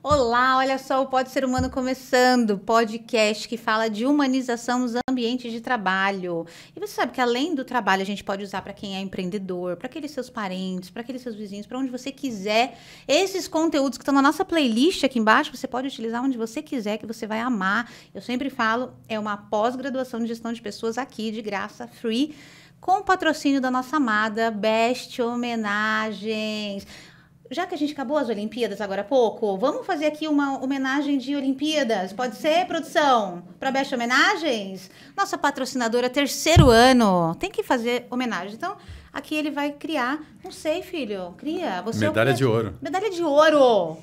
Olá, olha só o Pode Ser Humano começando, podcast que fala de humanização nos ambientes de trabalho. E você sabe que além do trabalho a gente pode usar para quem é empreendedor, para aqueles seus parentes, para aqueles seus vizinhos, para onde você quiser. Esses conteúdos que estão na nossa playlist aqui embaixo, você pode utilizar onde você quiser, que você vai amar. Eu sempre falo, é uma pós-graduação de gestão de pessoas aqui de graça, free com o patrocínio da nossa amada Best Homenagens já que a gente acabou as Olimpíadas agora há pouco, vamos fazer aqui uma homenagem de Olimpíadas. Pode ser, produção? Para Best Homenagens? Nossa patrocinadora, terceiro ano. Tem que fazer homenagem. Então, aqui ele vai criar. Não sei, filho. Cria. Você é Medalha de ouro. Medalha de ouro.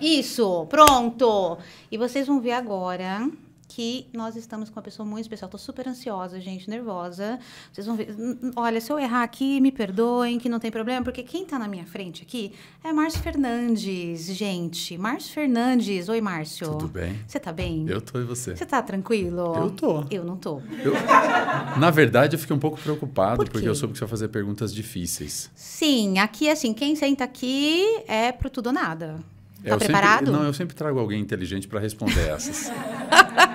Isso. Pronto. E vocês vão ver agora que nós estamos com uma pessoa muito especial. Estou super ansiosa, gente, nervosa. Vocês vão ver. Olha, se eu errar aqui, me perdoem, que não tem problema, porque quem está na minha frente aqui é Márcio Fernandes, gente. Márcio Fernandes. Oi, Márcio. Tudo bem? Você está bem? Eu tô e você? Você está tranquilo? Eu tô. Eu não tô. Eu... Na verdade, eu fiquei um pouco preocupado, Por porque eu soube que você vai fazer perguntas difíceis. Sim, aqui assim, quem senta aqui é pro tudo ou nada. Tá eu preparado? Sempre, não, eu sempre trago alguém inteligente para responder essas.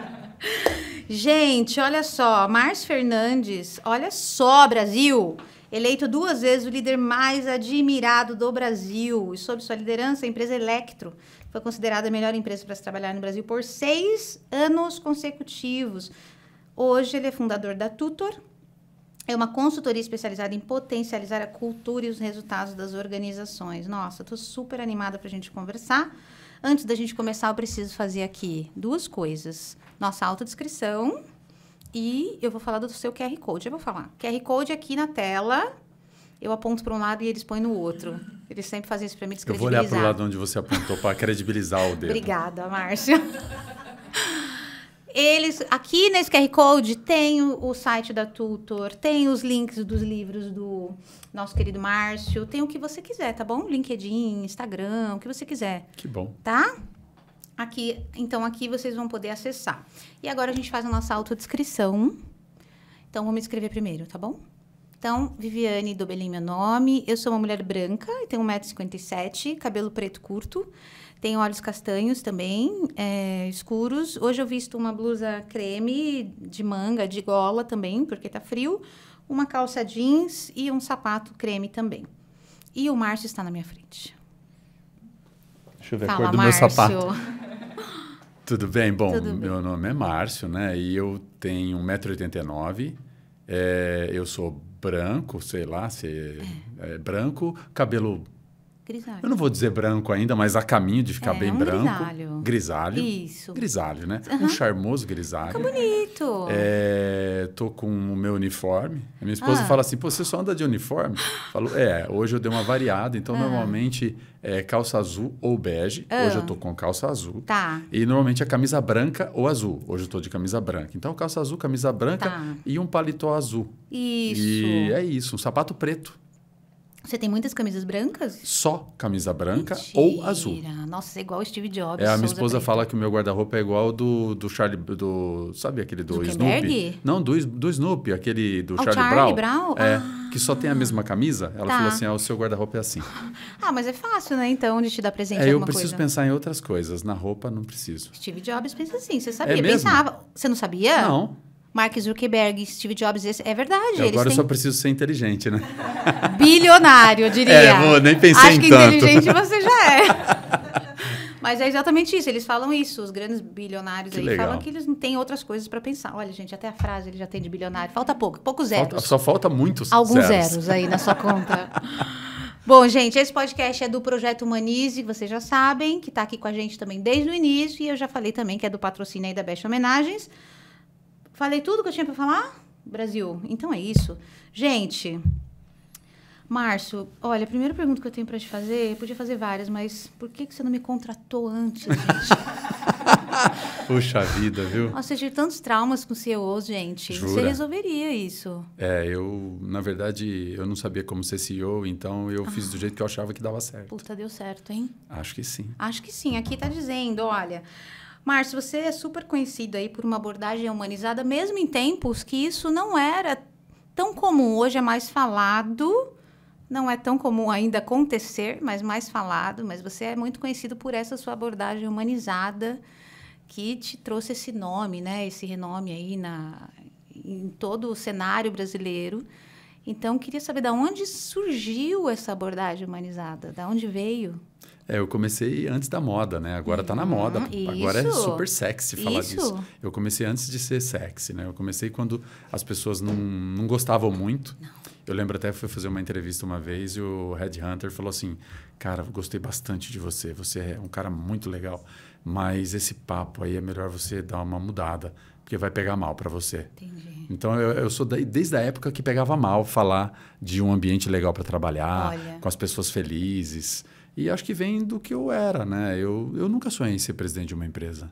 Gente, olha só, Márcio Fernandes, olha só, Brasil! Eleito duas vezes o líder mais admirado do Brasil. E sob sua liderança, a empresa Electro foi considerada a melhor empresa para se trabalhar no Brasil por seis anos consecutivos. Hoje ele é fundador da Tutor, é uma consultoria especializada em potencializar a cultura e os resultados das organizações. Nossa, estou super animada para a gente conversar. Antes da gente começar, eu preciso fazer aqui duas coisas: nossa autodescrição e eu vou falar do seu QR Code. Eu vou falar. QR Code aqui na tela. Eu aponto para um lado e eles põem no outro. Eles sempre fazem isso para me descredibilizar. Eu vou olhar para o lado onde você apontou para credibilizar o dedo. Obrigada, Márcia eles aqui nesse QR Code tem o, o site da Tutor, tem os links dos livros do nosso querido Márcio, tem o que você quiser, tá bom? LinkedIn, Instagram, o que você quiser. Que bom. Tá? Aqui, então aqui vocês vão poder acessar. E agora a gente faz a nossa autodescrição. Então vou me primeiro, tá bom? Então, Viviane Dobelin, é meu nome. Eu sou uma mulher branca, tenho 1,57m, cabelo preto curto. Tem olhos castanhos também, é, escuros. Hoje eu visto uma blusa creme de manga, de gola também, porque tá frio. Uma calça jeans e um sapato creme também. E o Márcio está na minha frente. Deixa eu ver Fala, a cor do Márcio. meu sapato. Tudo bem? Bom, Tudo bem. meu nome é Márcio, né? E eu tenho 1,89m. É, eu sou branco, sei lá se é, é, é branco, cabelo Grisalho. Eu não vou dizer branco ainda, mas a caminho de ficar é, bem um branco. Grisalho. Grisalho. Isso. Grisalho, né? Uhum. Um charmoso grisalho. Fica bonito. É, tô com o meu uniforme. A minha esposa ah. fala assim: Pô, você só anda de uniforme? Falo, é, hoje eu dei uma variada, então ah. normalmente é calça azul ou bege. Ah. Hoje eu tô com calça azul. Tá. E normalmente é camisa branca ou azul. Hoje eu tô de camisa branca. Então, calça azul, camisa branca tá. e um paletó azul. Isso. E é isso, um sapato preto. Você tem muitas camisas brancas? Só camisa branca Mentira. ou azul. Nossa, é igual o Steve Jobs. É, a minha esposa fala que o meu guarda-roupa é igual do, do Charlie. Do, sabe aquele do, do Snoopy? Kenberg? Não, do, do Snoopy, aquele do oh, Charlie, Charlie Brown. Brown? É, ah. que só tem a mesma camisa. Ela tá. falou assim: ah, o seu guarda-roupa é assim. ah, mas é fácil, né? Então, de te dar presente. É, eu preciso coisa. pensar em outras coisas. Na roupa, não preciso. Steve Jobs pensa assim, você sabia. É mesmo? Pensava. Você não sabia? Não. Mark Zuckerberg, Steve Jobs, é verdade. Eu agora têm... eu só preciso ser inteligente, né? Bilionário, eu diria. É, vou, nem pensei Acho em que inteligente você já é. Mas é exatamente isso, eles falam isso, os grandes bilionários que aí legal. falam que eles não têm outras coisas para pensar. Olha, gente, até a frase ele já tem de bilionário. Falta pouco, poucos zeros. Falta, só falta muitos Alguns zeros. zeros aí na sua conta. Bom, gente, esse podcast é do Projeto Humanize, vocês já sabem, que está aqui com a gente também desde o início, e eu já falei também que é do patrocínio aí da Best Homenagens. Falei tudo que eu tinha para falar? Brasil, então é isso. Gente, Márcio, olha, a primeira pergunta que eu tenho para te fazer, eu podia fazer várias, mas por que, que você não me contratou antes, gente? Puxa vida, viu? eu tive tantos traumas com CEOs, gente. Jura? Você resolveria isso. É, eu, na verdade, eu não sabia como ser CEO, então eu ah. fiz do jeito que eu achava que dava certo. Puta, deu certo, hein? Acho que sim. Acho que sim. Aqui tá dizendo, olha, Márcio, você é super conhecido aí por uma abordagem humanizada, mesmo em tempos que isso não era tão comum. Hoje é mais falado, não é tão comum ainda acontecer, mas mais falado. Mas você é muito conhecido por essa sua abordagem humanizada que te trouxe esse nome, né? Esse renome aí na, em todo o cenário brasileiro. Então, queria saber de onde surgiu essa abordagem humanizada, de onde veio? É, eu comecei antes da moda, né? Agora uhum, tá na uhum, moda. Isso. Agora é super sexy falar isso. disso. Eu comecei antes de ser sexy, né? Eu comecei quando as pessoas não, não gostavam muito. Eu lembro até fui fazer uma entrevista uma vez e o Headhunter falou assim: Cara, gostei bastante de você, você é um cara muito legal, mas esse papo aí é melhor você dar uma mudada, porque vai pegar mal para você. Entendi. Então eu, eu sou desde a época que pegava mal falar de um ambiente legal para trabalhar, Olha. com as pessoas felizes. E acho que vem do que eu era, né? Eu, eu nunca sonhei em ser presidente de uma empresa.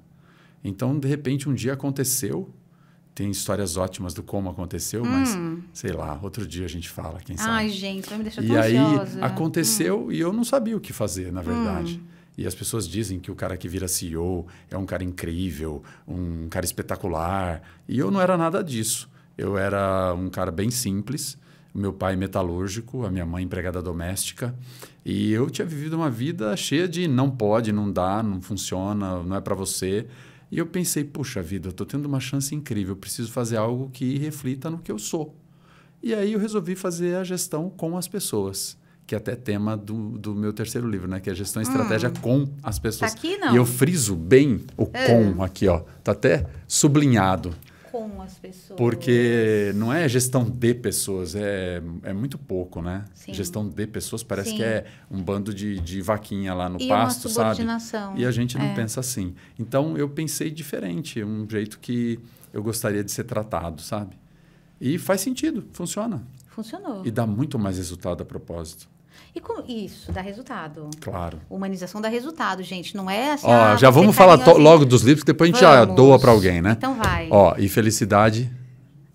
Então, de repente, um dia aconteceu. Tem histórias ótimas do como aconteceu, hum. mas sei lá, outro dia a gente fala, quem sabe. Ai, gente, vai me deixar E aí aconteceu hum. e eu não sabia o que fazer, na verdade. Hum. E as pessoas dizem que o cara que vira CEO é um cara incrível, um cara espetacular. E eu não era nada disso. Eu era um cara bem simples meu pai metalúrgico, a minha mãe empregada doméstica, e eu tinha vivido uma vida cheia de não pode, não dá, não funciona, não é para você. E eu pensei, puxa vida, eu estou tendo uma chance incrível, preciso fazer algo que reflita no que eu sou. E aí eu resolvi fazer a gestão com as pessoas, que é até tema do, do meu terceiro livro, né? Que é a gestão estratégia hum. com as pessoas. Tá aqui, não. E eu friso bem o é. com aqui, ó. Tá até sublinhado com as pessoas. Porque não é gestão de pessoas, é, é muito pouco, né? Sim. Gestão de pessoas parece Sim. que é um bando de, de vaquinha lá no e pasto, uma sabe? E a gente não é. pensa assim. Então eu pensei diferente, um jeito que eu gostaria de ser tratado, sabe? E faz sentido, funciona. Funcionou. E dá muito mais resultado a propósito. E com isso, dá resultado. Claro. Humanização dá resultado, gente. Não é assim. Ó, ah, já vamos falar assim, logo dos livros, que depois a gente já doa para alguém, né? Então vai. Ó, e felicidade.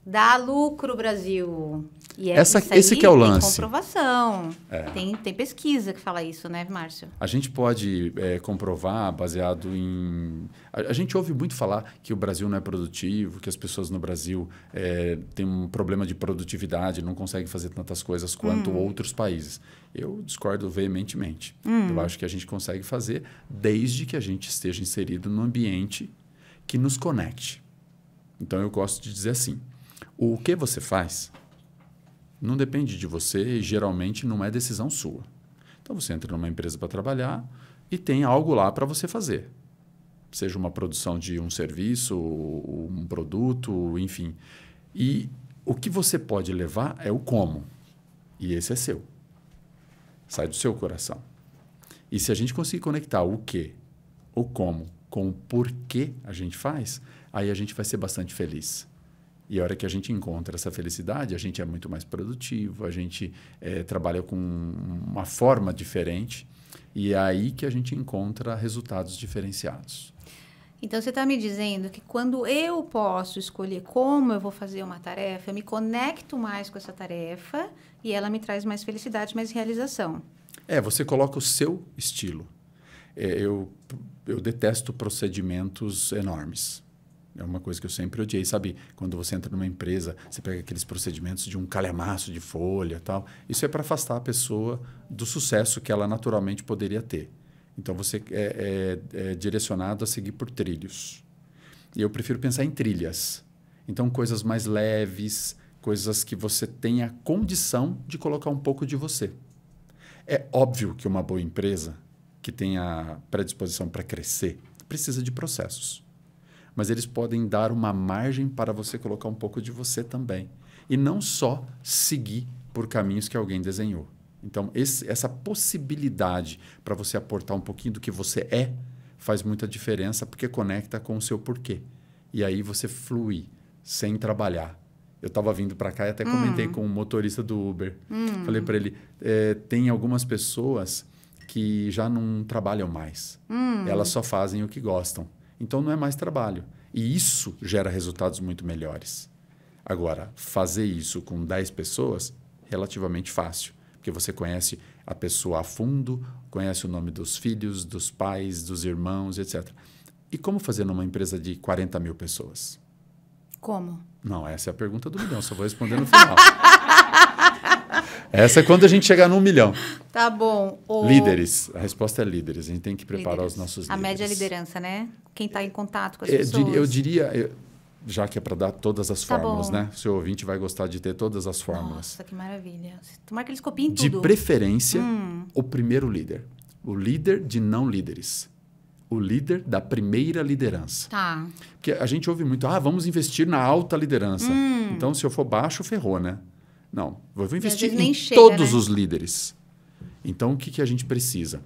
Dá lucro, Brasil. E é, Essa, esse que é o lance. Tem comprovação. É. Tem, tem pesquisa que fala isso, né, Márcio? A gente pode é, comprovar baseado em. A, a, gente ouve muito falar que o Brasil não é produtivo, que as pessoas no Brasil é, têm um problema de produtividade, não conseguem fazer tantas coisas quanto hum. outros países. Eu discordo veementemente. Hum. Eu acho que a gente consegue fazer desde que a gente esteja inserido no ambiente que nos conecte. Então eu gosto de dizer assim: o que você faz não depende de você e geralmente não é decisão sua. Então você entra numa empresa para trabalhar e tem algo lá para você fazer. Seja uma produção de um serviço, um produto, enfim. E o que você pode levar é o como. E esse é seu sai do seu coração. E se a gente conseguir conectar o que, o como, com o porquê a gente faz, aí a gente vai ser bastante feliz. E a hora que a gente encontra essa felicidade, a gente é muito mais produtivo, a gente é, trabalha com uma forma diferente. E é aí que a gente encontra resultados diferenciados. Então você está me dizendo que quando eu posso escolher como eu vou fazer uma tarefa, eu me conecto mais com essa tarefa e ela me traz mais felicidade, mais realização. É, você coloca o seu estilo. É, eu, eu detesto procedimentos enormes. É uma coisa que eu sempre odiei, sabe? Quando você entra numa empresa, você pega aqueles procedimentos de um calhamaço de folha tal. Isso é para afastar a pessoa do sucesso que ela naturalmente poderia ter. Então você é, é, é direcionado a seguir por trilhos. E eu prefiro pensar em trilhas. Então coisas mais leves, coisas que você tenha condição de colocar um pouco de você. É óbvio que uma boa empresa que tenha predisposição para crescer precisa de processos. Mas eles podem dar uma margem para você colocar um pouco de você também. E não só seguir por caminhos que alguém desenhou. Então, esse, essa possibilidade para você aportar um pouquinho do que você é faz muita diferença porque conecta com o seu porquê. E aí você flui sem trabalhar. Eu estava vindo para cá e até hum. comentei com o motorista do Uber. Hum. Falei para ele: é, tem algumas pessoas que já não trabalham mais. Hum. Elas só fazem o que gostam. Então não é mais trabalho. E isso gera resultados muito melhores. Agora, fazer isso com 10 pessoas, relativamente fácil porque você conhece a pessoa a fundo, conhece o nome dos filhos, dos pais, dos irmãos, etc. E como fazer numa empresa de 40 mil pessoas? Como? Não, essa é a pergunta do milhão, só vou responder no final. essa é quando a gente chegar no milhão. Tá bom. O... Líderes. A resposta é líderes. A gente tem que preparar líderes. os nossos líderes. A média é liderança, né? Quem está em contato com as eu pessoas. eu diria, eu, já que é para dar todas as tá fórmulas, bom. né? O seu ouvinte vai gostar de ter todas as fórmulas. Nossa, que maravilha. Tomara que eles de tudo. De preferência, hum. o primeiro líder. O líder de não líderes. O líder da primeira liderança. Tá. Porque a gente ouve muito, ah, vamos investir na alta liderança. Hum. Então, se eu for baixo, ferrou, né? Não, vou investir em chega, todos né? os líderes. Então, o que, que a gente precisa?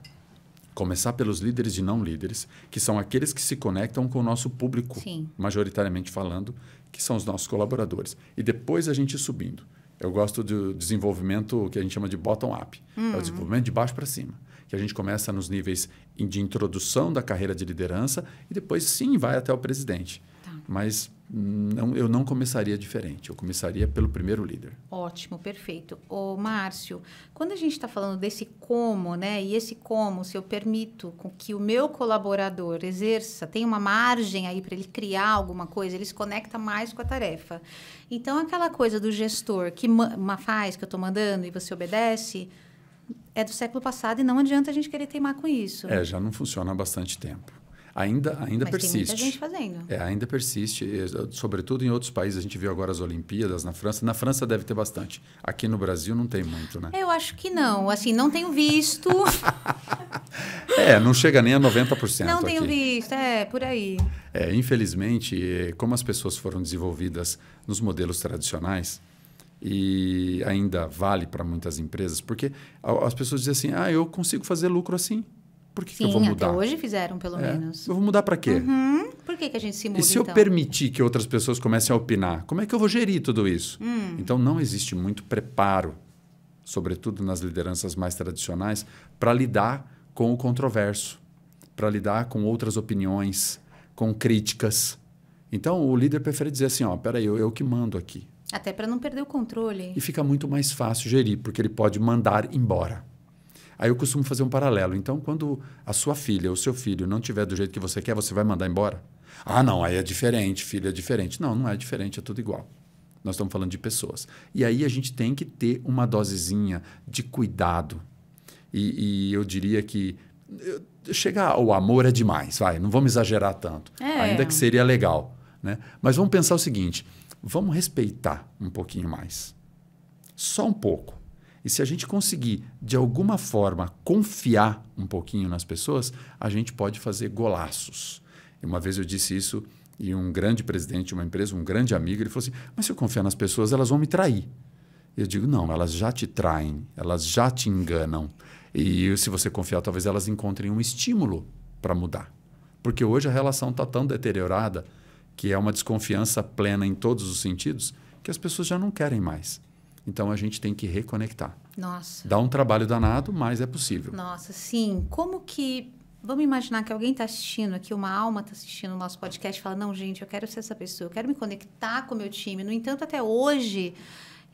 Começar pelos líderes e não líderes, que são aqueles que se conectam com o nosso público, Sim. majoritariamente falando, que são os nossos colaboradores. E depois a gente subindo. Eu gosto do desenvolvimento que a gente chama de bottom-up. Hum. É o hum. desenvolvimento de baixo para cima. Que a gente começa nos níveis de introdução da carreira de liderança e depois sim vai até o presidente. Mas hum, não, eu não começaria diferente, eu começaria pelo primeiro líder. Ótimo, perfeito. Ô, Márcio, quando a gente está falando desse como, né? E esse como, se eu permito com que o meu colaborador exerça, tem uma margem aí para ele criar alguma coisa, ele se conecta mais com a tarefa. Então, aquela coisa do gestor que uma faz, que eu estou mandando e você obedece, é do século passado e não adianta a gente querer teimar com isso. É, já não funciona há bastante tempo. Ainda, ainda Mas persiste. Tem muita gente fazendo. É, ainda persiste. Eh, sobretudo em outros países. A gente viu agora as Olimpíadas na França. Na França deve ter bastante. Aqui no Brasil não tem muito, né? Eu acho que não. Assim, não tenho visto. é, não chega nem a 90%. Não tenho aqui. visto, é, por aí. É, infelizmente, eh, como as pessoas foram desenvolvidas nos modelos tradicionais, e ainda vale para muitas empresas, porque as pessoas dizem assim: ah, eu consigo fazer lucro assim. Por que, Sim, que eu vou mudar? Até hoje fizeram, pelo é. menos. Eu vou mudar para quê? Uhum. Por que, que a gente se muda? E se então? eu permitir que outras pessoas comecem a opinar, como é que eu vou gerir tudo isso? Hum. Então não existe muito preparo, sobretudo nas lideranças mais tradicionais, para lidar com o controverso, para lidar com outras opiniões, com críticas. Então o líder prefere dizer assim: ó, peraí, eu, eu que mando aqui. Até para não perder o controle. E fica muito mais fácil gerir, porque ele pode mandar embora. Aí eu costumo fazer um paralelo. Então, quando a sua filha ou seu filho não tiver do jeito que você quer, você vai mandar embora? Ah, não, aí é diferente, filho, é diferente. Não, não é diferente, é tudo igual. Nós estamos falando de pessoas. E aí a gente tem que ter uma dosezinha de cuidado. E, e eu diria que chegar ao amor é demais, vai, não vamos exagerar tanto. É. Ainda que seria legal. Né? Mas vamos pensar o seguinte: vamos respeitar um pouquinho mais. Só um pouco. E se a gente conseguir, de alguma forma, confiar um pouquinho nas pessoas, a gente pode fazer golaços. E uma vez eu disse isso e um grande presidente de uma empresa, um grande amigo, ele falou assim: Mas se eu confiar nas pessoas, elas vão me trair. Eu digo: Não, elas já te traem, elas já te enganam. E se você confiar, talvez elas encontrem um estímulo para mudar. Porque hoje a relação está tão deteriorada que é uma desconfiança plena em todos os sentidos que as pessoas já não querem mais. Então a gente tem que reconectar. Nossa. Dá um trabalho danado, mas é possível. Nossa, sim. Como que. Vamos imaginar que alguém está assistindo aqui, uma alma está assistindo o nosso podcast e fala: não, gente, eu quero ser essa pessoa, eu quero me conectar com o meu time. No entanto, até hoje,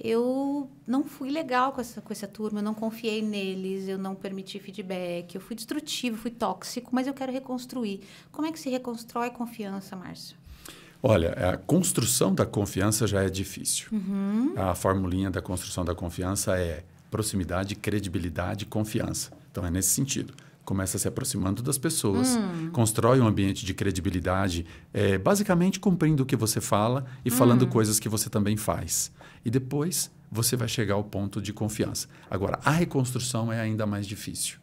eu não fui legal com essa, com essa turma, eu não confiei neles, eu não permiti feedback, eu fui destrutivo, fui tóxico, mas eu quero reconstruir. Como é que se reconstrói confiança, Márcio? Olha, a construção da confiança já é difícil. Uhum. A formulinha da construção da confiança é proximidade, credibilidade, confiança. Então é nesse sentido. Começa se aproximando das pessoas, hum. constrói um ambiente de credibilidade, é, basicamente cumprindo o que você fala e hum. falando coisas que você também faz. E depois você vai chegar ao ponto de confiança. Agora, a reconstrução é ainda mais difícil.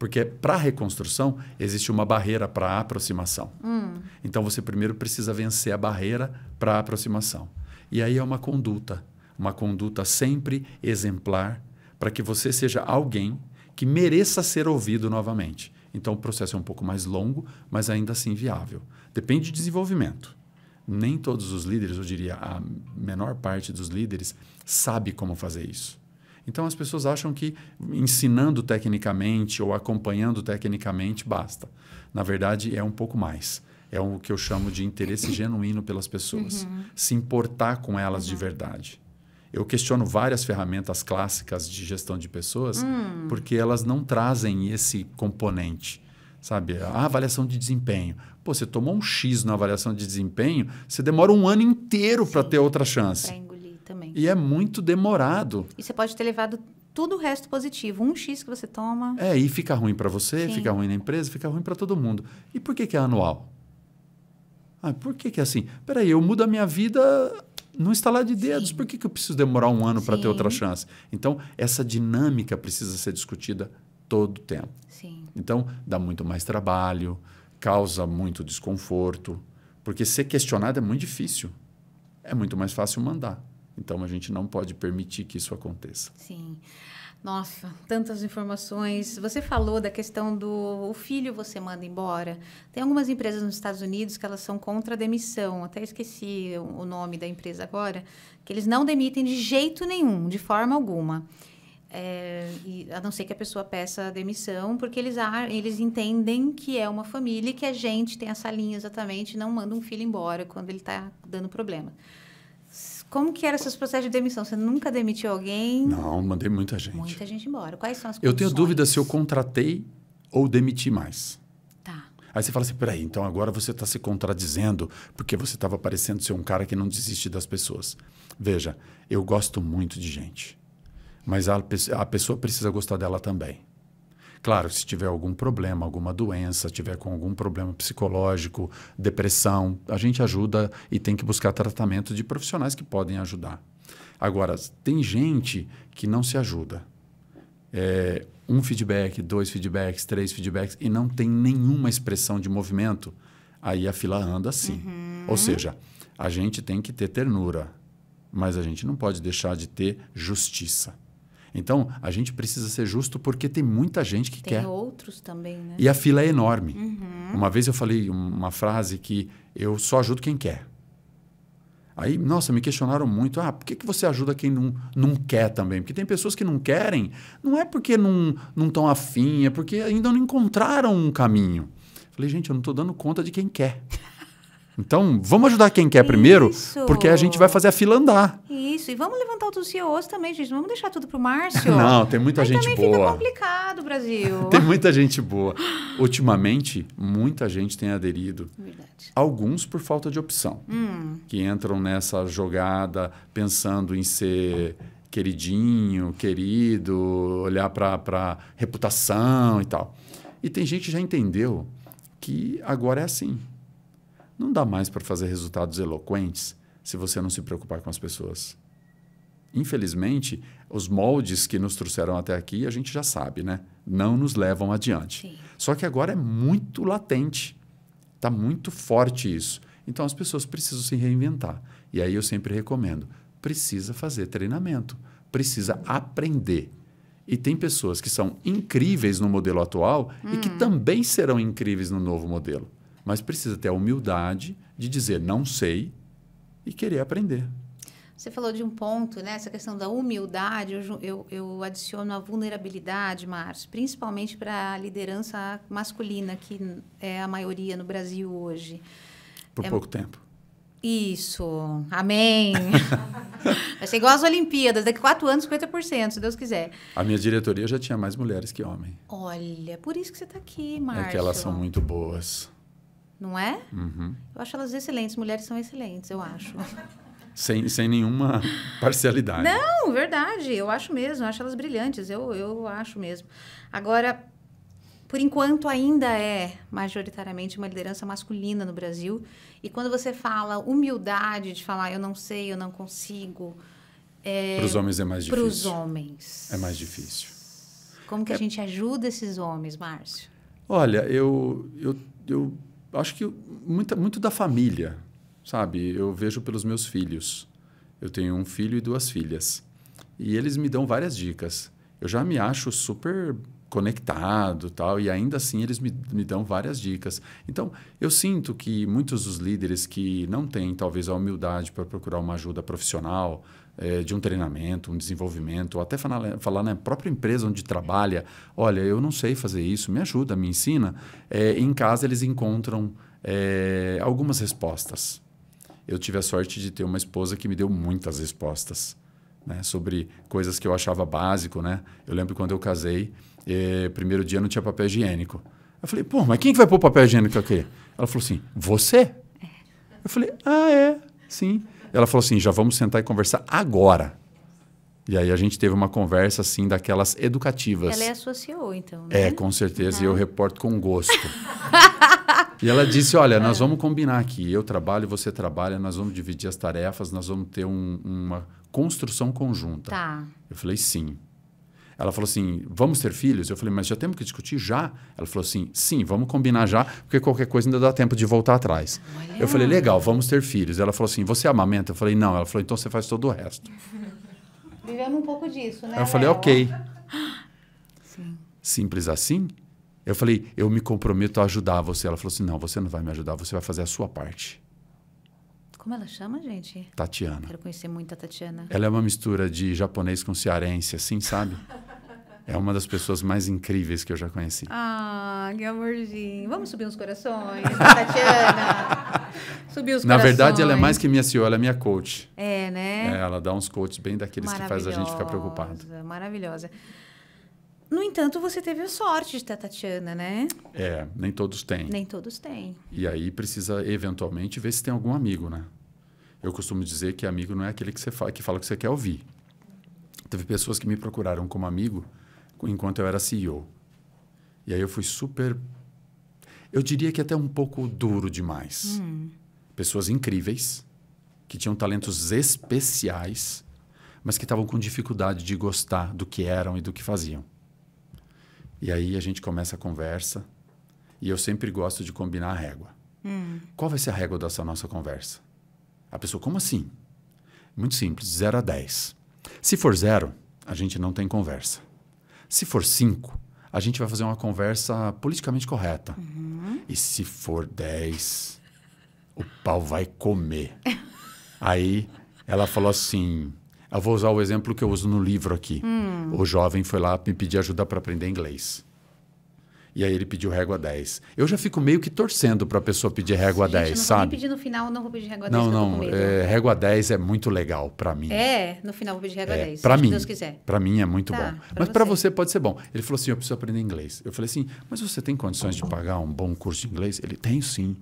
Porque para a reconstrução existe uma barreira para a aproximação. Hum. Então você primeiro precisa vencer a barreira para a aproximação. E aí é uma conduta, uma conduta sempre exemplar para que você seja alguém que mereça ser ouvido novamente. Então o processo é um pouco mais longo, mas ainda assim viável. Depende de desenvolvimento. Nem todos os líderes, eu diria a menor parte dos líderes, sabe como fazer isso. Então as pessoas acham que ensinando tecnicamente ou acompanhando tecnicamente basta. Na verdade, é um pouco mais. É o que eu chamo de interesse genuíno pelas pessoas. Uhum. Se importar com elas uhum. de verdade. Eu questiono várias ferramentas clássicas de gestão de pessoas uhum. porque elas não trazem esse componente sabe? A avaliação de desempenho. Pô, você tomou um X na avaliação de desempenho, você demora um ano inteiro para ter outra chance. Aprender. E é muito demorado. E você pode ter levado tudo o resto positivo. Um X que você toma. É, e fica ruim para você, Sim. fica ruim na empresa, fica ruim para todo mundo. E por que, que é anual? Ah, por que, que é assim? Peraí, eu mudo a minha vida não instalar de dedos. Sim. Por que, que eu preciso demorar um ano para ter outra chance? Então, essa dinâmica precisa ser discutida todo o tempo. Sim. Então, dá muito mais trabalho, causa muito desconforto, porque ser questionado é muito difícil. É muito mais fácil mandar. Então a gente não pode permitir que isso aconteça. Sim. Nossa, tantas informações. Você falou da questão do o filho você manda embora. Tem algumas empresas nos Estados Unidos que elas são contra a demissão. Até esqueci o nome da empresa agora, que eles não demitem de jeito nenhum, de forma alguma. É, a não ser que a pessoa peça a demissão, porque eles, eles entendem que é uma família e que a gente tem essa linha exatamente, não manda um filho embora quando ele está dando problema. Como que eram seus processos de demissão? Você nunca demitiu alguém? Não, mandei muita gente. Muita gente embora. Quais são as condições? Eu tenho dúvida se eu contratei ou demiti mais. Tá. Aí você fala assim, peraí, então agora você está se contradizendo porque você estava parecendo ser um cara que não desiste das pessoas. Veja, eu gosto muito de gente, mas a, a pessoa precisa gostar dela também. Claro, se tiver algum problema, alguma doença, tiver com algum problema psicológico, depressão, a gente ajuda e tem que buscar tratamento de profissionais que podem ajudar. Agora, tem gente que não se ajuda. É, um feedback, dois feedbacks, três feedbacks e não tem nenhuma expressão de movimento, aí a fila anda assim. Uhum. Ou seja, a gente tem que ter ternura, mas a gente não pode deixar de ter justiça. Então, a gente precisa ser justo porque tem muita gente que tem quer. Tem outros também, né? E a fila é enorme. Uhum. Uma vez eu falei uma frase que eu só ajudo quem quer. Aí, nossa, me questionaram muito. Ah, por que, que você ajuda quem não, não quer também? Porque tem pessoas que não querem, não é porque não estão afim, é porque ainda não encontraram um caminho. Falei, gente, eu não estou dando conta de quem quer. Então, vamos ajudar quem quer primeiro, Isso. porque a gente vai fazer a fila andar. Isso, e vamos levantar outros CEOs também, gente. vamos deixar tudo pro Márcio. Não, tem muita Aí gente também boa. Fica complicado, Brasil. tem muita gente boa. Ultimamente, muita gente tem aderido. Verdade. Alguns por falta de opção, hum. que entram nessa jogada pensando em ser queridinho, querido, olhar para reputação e tal. E tem gente que já entendeu que agora é assim. Não dá mais para fazer resultados eloquentes se você não se preocupar com as pessoas. Infelizmente, os moldes que nos trouxeram até aqui, a gente já sabe, né? Não nos levam adiante. Sim. Só que agora é muito latente. Está muito forte isso. Então as pessoas precisam se reinventar. E aí eu sempre recomendo: precisa fazer treinamento, precisa aprender. E tem pessoas que são incríveis no modelo atual hum. e que uhum. também serão incríveis no novo modelo mas precisa ter a humildade de dizer não sei e querer aprender. Você falou de um ponto, né? Essa questão da humildade, eu, eu, eu adiciono a vulnerabilidade, Márcio, principalmente para a liderança masculina, que é a maioria no Brasil hoje. Por é, pouco tempo. Isso. Amém. Vai ser igual às Olimpíadas, daqui a quatro anos, 50%, se Deus quiser. A minha diretoria já tinha mais mulheres que homens. Olha, por isso que você está aqui, Márcio. É que elas são muito boas não é? Uhum. Eu acho elas excelentes, mulheres são excelentes, eu acho. Sem, sem nenhuma parcialidade. Não, verdade, eu acho mesmo, eu acho elas brilhantes, eu, eu acho mesmo. Agora, por enquanto ainda é majoritariamente uma liderança masculina no Brasil, e quando você fala humildade de falar eu não sei, eu não consigo. É, para os homens é mais difícil. Para os homens. É mais difícil. Como que é... a gente ajuda esses homens, Márcio? Olha, eu, eu, eu acho que muita, muito da família, sabe? Eu vejo pelos meus filhos. Eu tenho um filho e duas filhas. E eles me dão várias dicas. Eu já me acho super conectado tal e ainda assim eles me, me dão várias dicas então eu sinto que muitos dos líderes que não têm talvez a humildade para procurar uma ajuda profissional é, de um treinamento, um desenvolvimento, ou até falar, né, falar na né, própria empresa onde trabalha, olha, eu não sei fazer isso, me ajuda, me ensina. É, em casa eles encontram é, algumas respostas. Eu tive a sorte de ter uma esposa que me deu muitas respostas né, sobre coisas que eu achava básico. Né? Eu lembro quando eu casei, primeiro dia não tinha papel higiênico. Eu falei, pô, mas quem que vai pôr papel higiênico aqui? Ela falou assim, você? É. Eu falei, ah, é, sim. Ela falou assim: já vamos sentar e conversar agora. E aí a gente teve uma conversa assim daquelas educativas. Ela é a sua CEO, então. Né? É, com certeza, e eu reporto com gosto. e ela disse: Olha, nós é. vamos combinar aqui. Eu trabalho, você trabalha, nós vamos dividir as tarefas, nós vamos ter um, uma construção conjunta. Tá. Eu falei: Sim. Ela falou assim: vamos ter filhos? Eu falei, mas já temos que discutir já? Ela falou assim: sim, vamos combinar já, porque qualquer coisa ainda dá tempo de voltar atrás. Olha. Eu falei, legal, vamos ter filhos. Ela falou assim: você amamenta? Eu falei, não. Ela falou, então você faz todo o resto. Vivemos um pouco disso, né? Eu falei, ok. Sim. Simples assim? Eu falei, eu me comprometo a ajudar você. Ela falou assim: não, você não vai me ajudar, você vai fazer a sua parte. Como ela chama, gente? Tatiana. Quero conhecer muito a Tatiana. Ela é uma mistura de japonês com cearense, assim, sabe? É uma das pessoas mais incríveis que eu já conheci. Ah, que amorzinho. Vamos subir uns corações, né, Tatiana. subir os Na corações. Na verdade, ela é mais que minha CEO, ela é minha coach. É, né? É, ela dá uns coaches bem daqueles que faz a gente ficar preocupado. Maravilhosa. No entanto, você teve a sorte de ter a Tatiana, né? É, nem todos têm. Nem todos têm. E aí precisa, eventualmente, ver se tem algum amigo, né? Eu costumo dizer que amigo não é aquele que, você fala, que fala o que você quer ouvir. Teve pessoas que me procuraram como amigo enquanto eu era CEO. E aí eu fui super. Eu diria que até um pouco duro demais. Hum. Pessoas incríveis, que tinham talentos especiais, mas que estavam com dificuldade de gostar do que eram e do que faziam. E aí a gente começa a conversa, e eu sempre gosto de combinar a régua. Hum. Qual vai ser a régua dessa nossa conversa? A pessoa, como assim? Muito simples, 0 a 10. Se for zero, a gente não tem conversa. Se for cinco, a gente vai fazer uma conversa politicamente correta. Uhum. E se for dez, o pau vai comer. Aí ela falou assim. Eu vou usar o exemplo que eu uso no livro aqui. Hum. O jovem foi lá me pedir ajuda para aprender inglês. E aí ele pediu régua 10. Eu já fico meio que torcendo para a pessoa pedir régua Gente, 10, eu não sabe? Vou pedir no final, não vou pedir régua 10. Não, não, é, régua 10 é muito legal para mim. É, no final vou pedir régua é, 10. Para mim, Deus quiser. Para mim é muito tá, bom. Mas para você pode ser bom. Ele falou assim: "Eu preciso aprender inglês". Eu falei assim: "Mas você tem condições de pagar um bom curso de inglês?" Ele tem sim.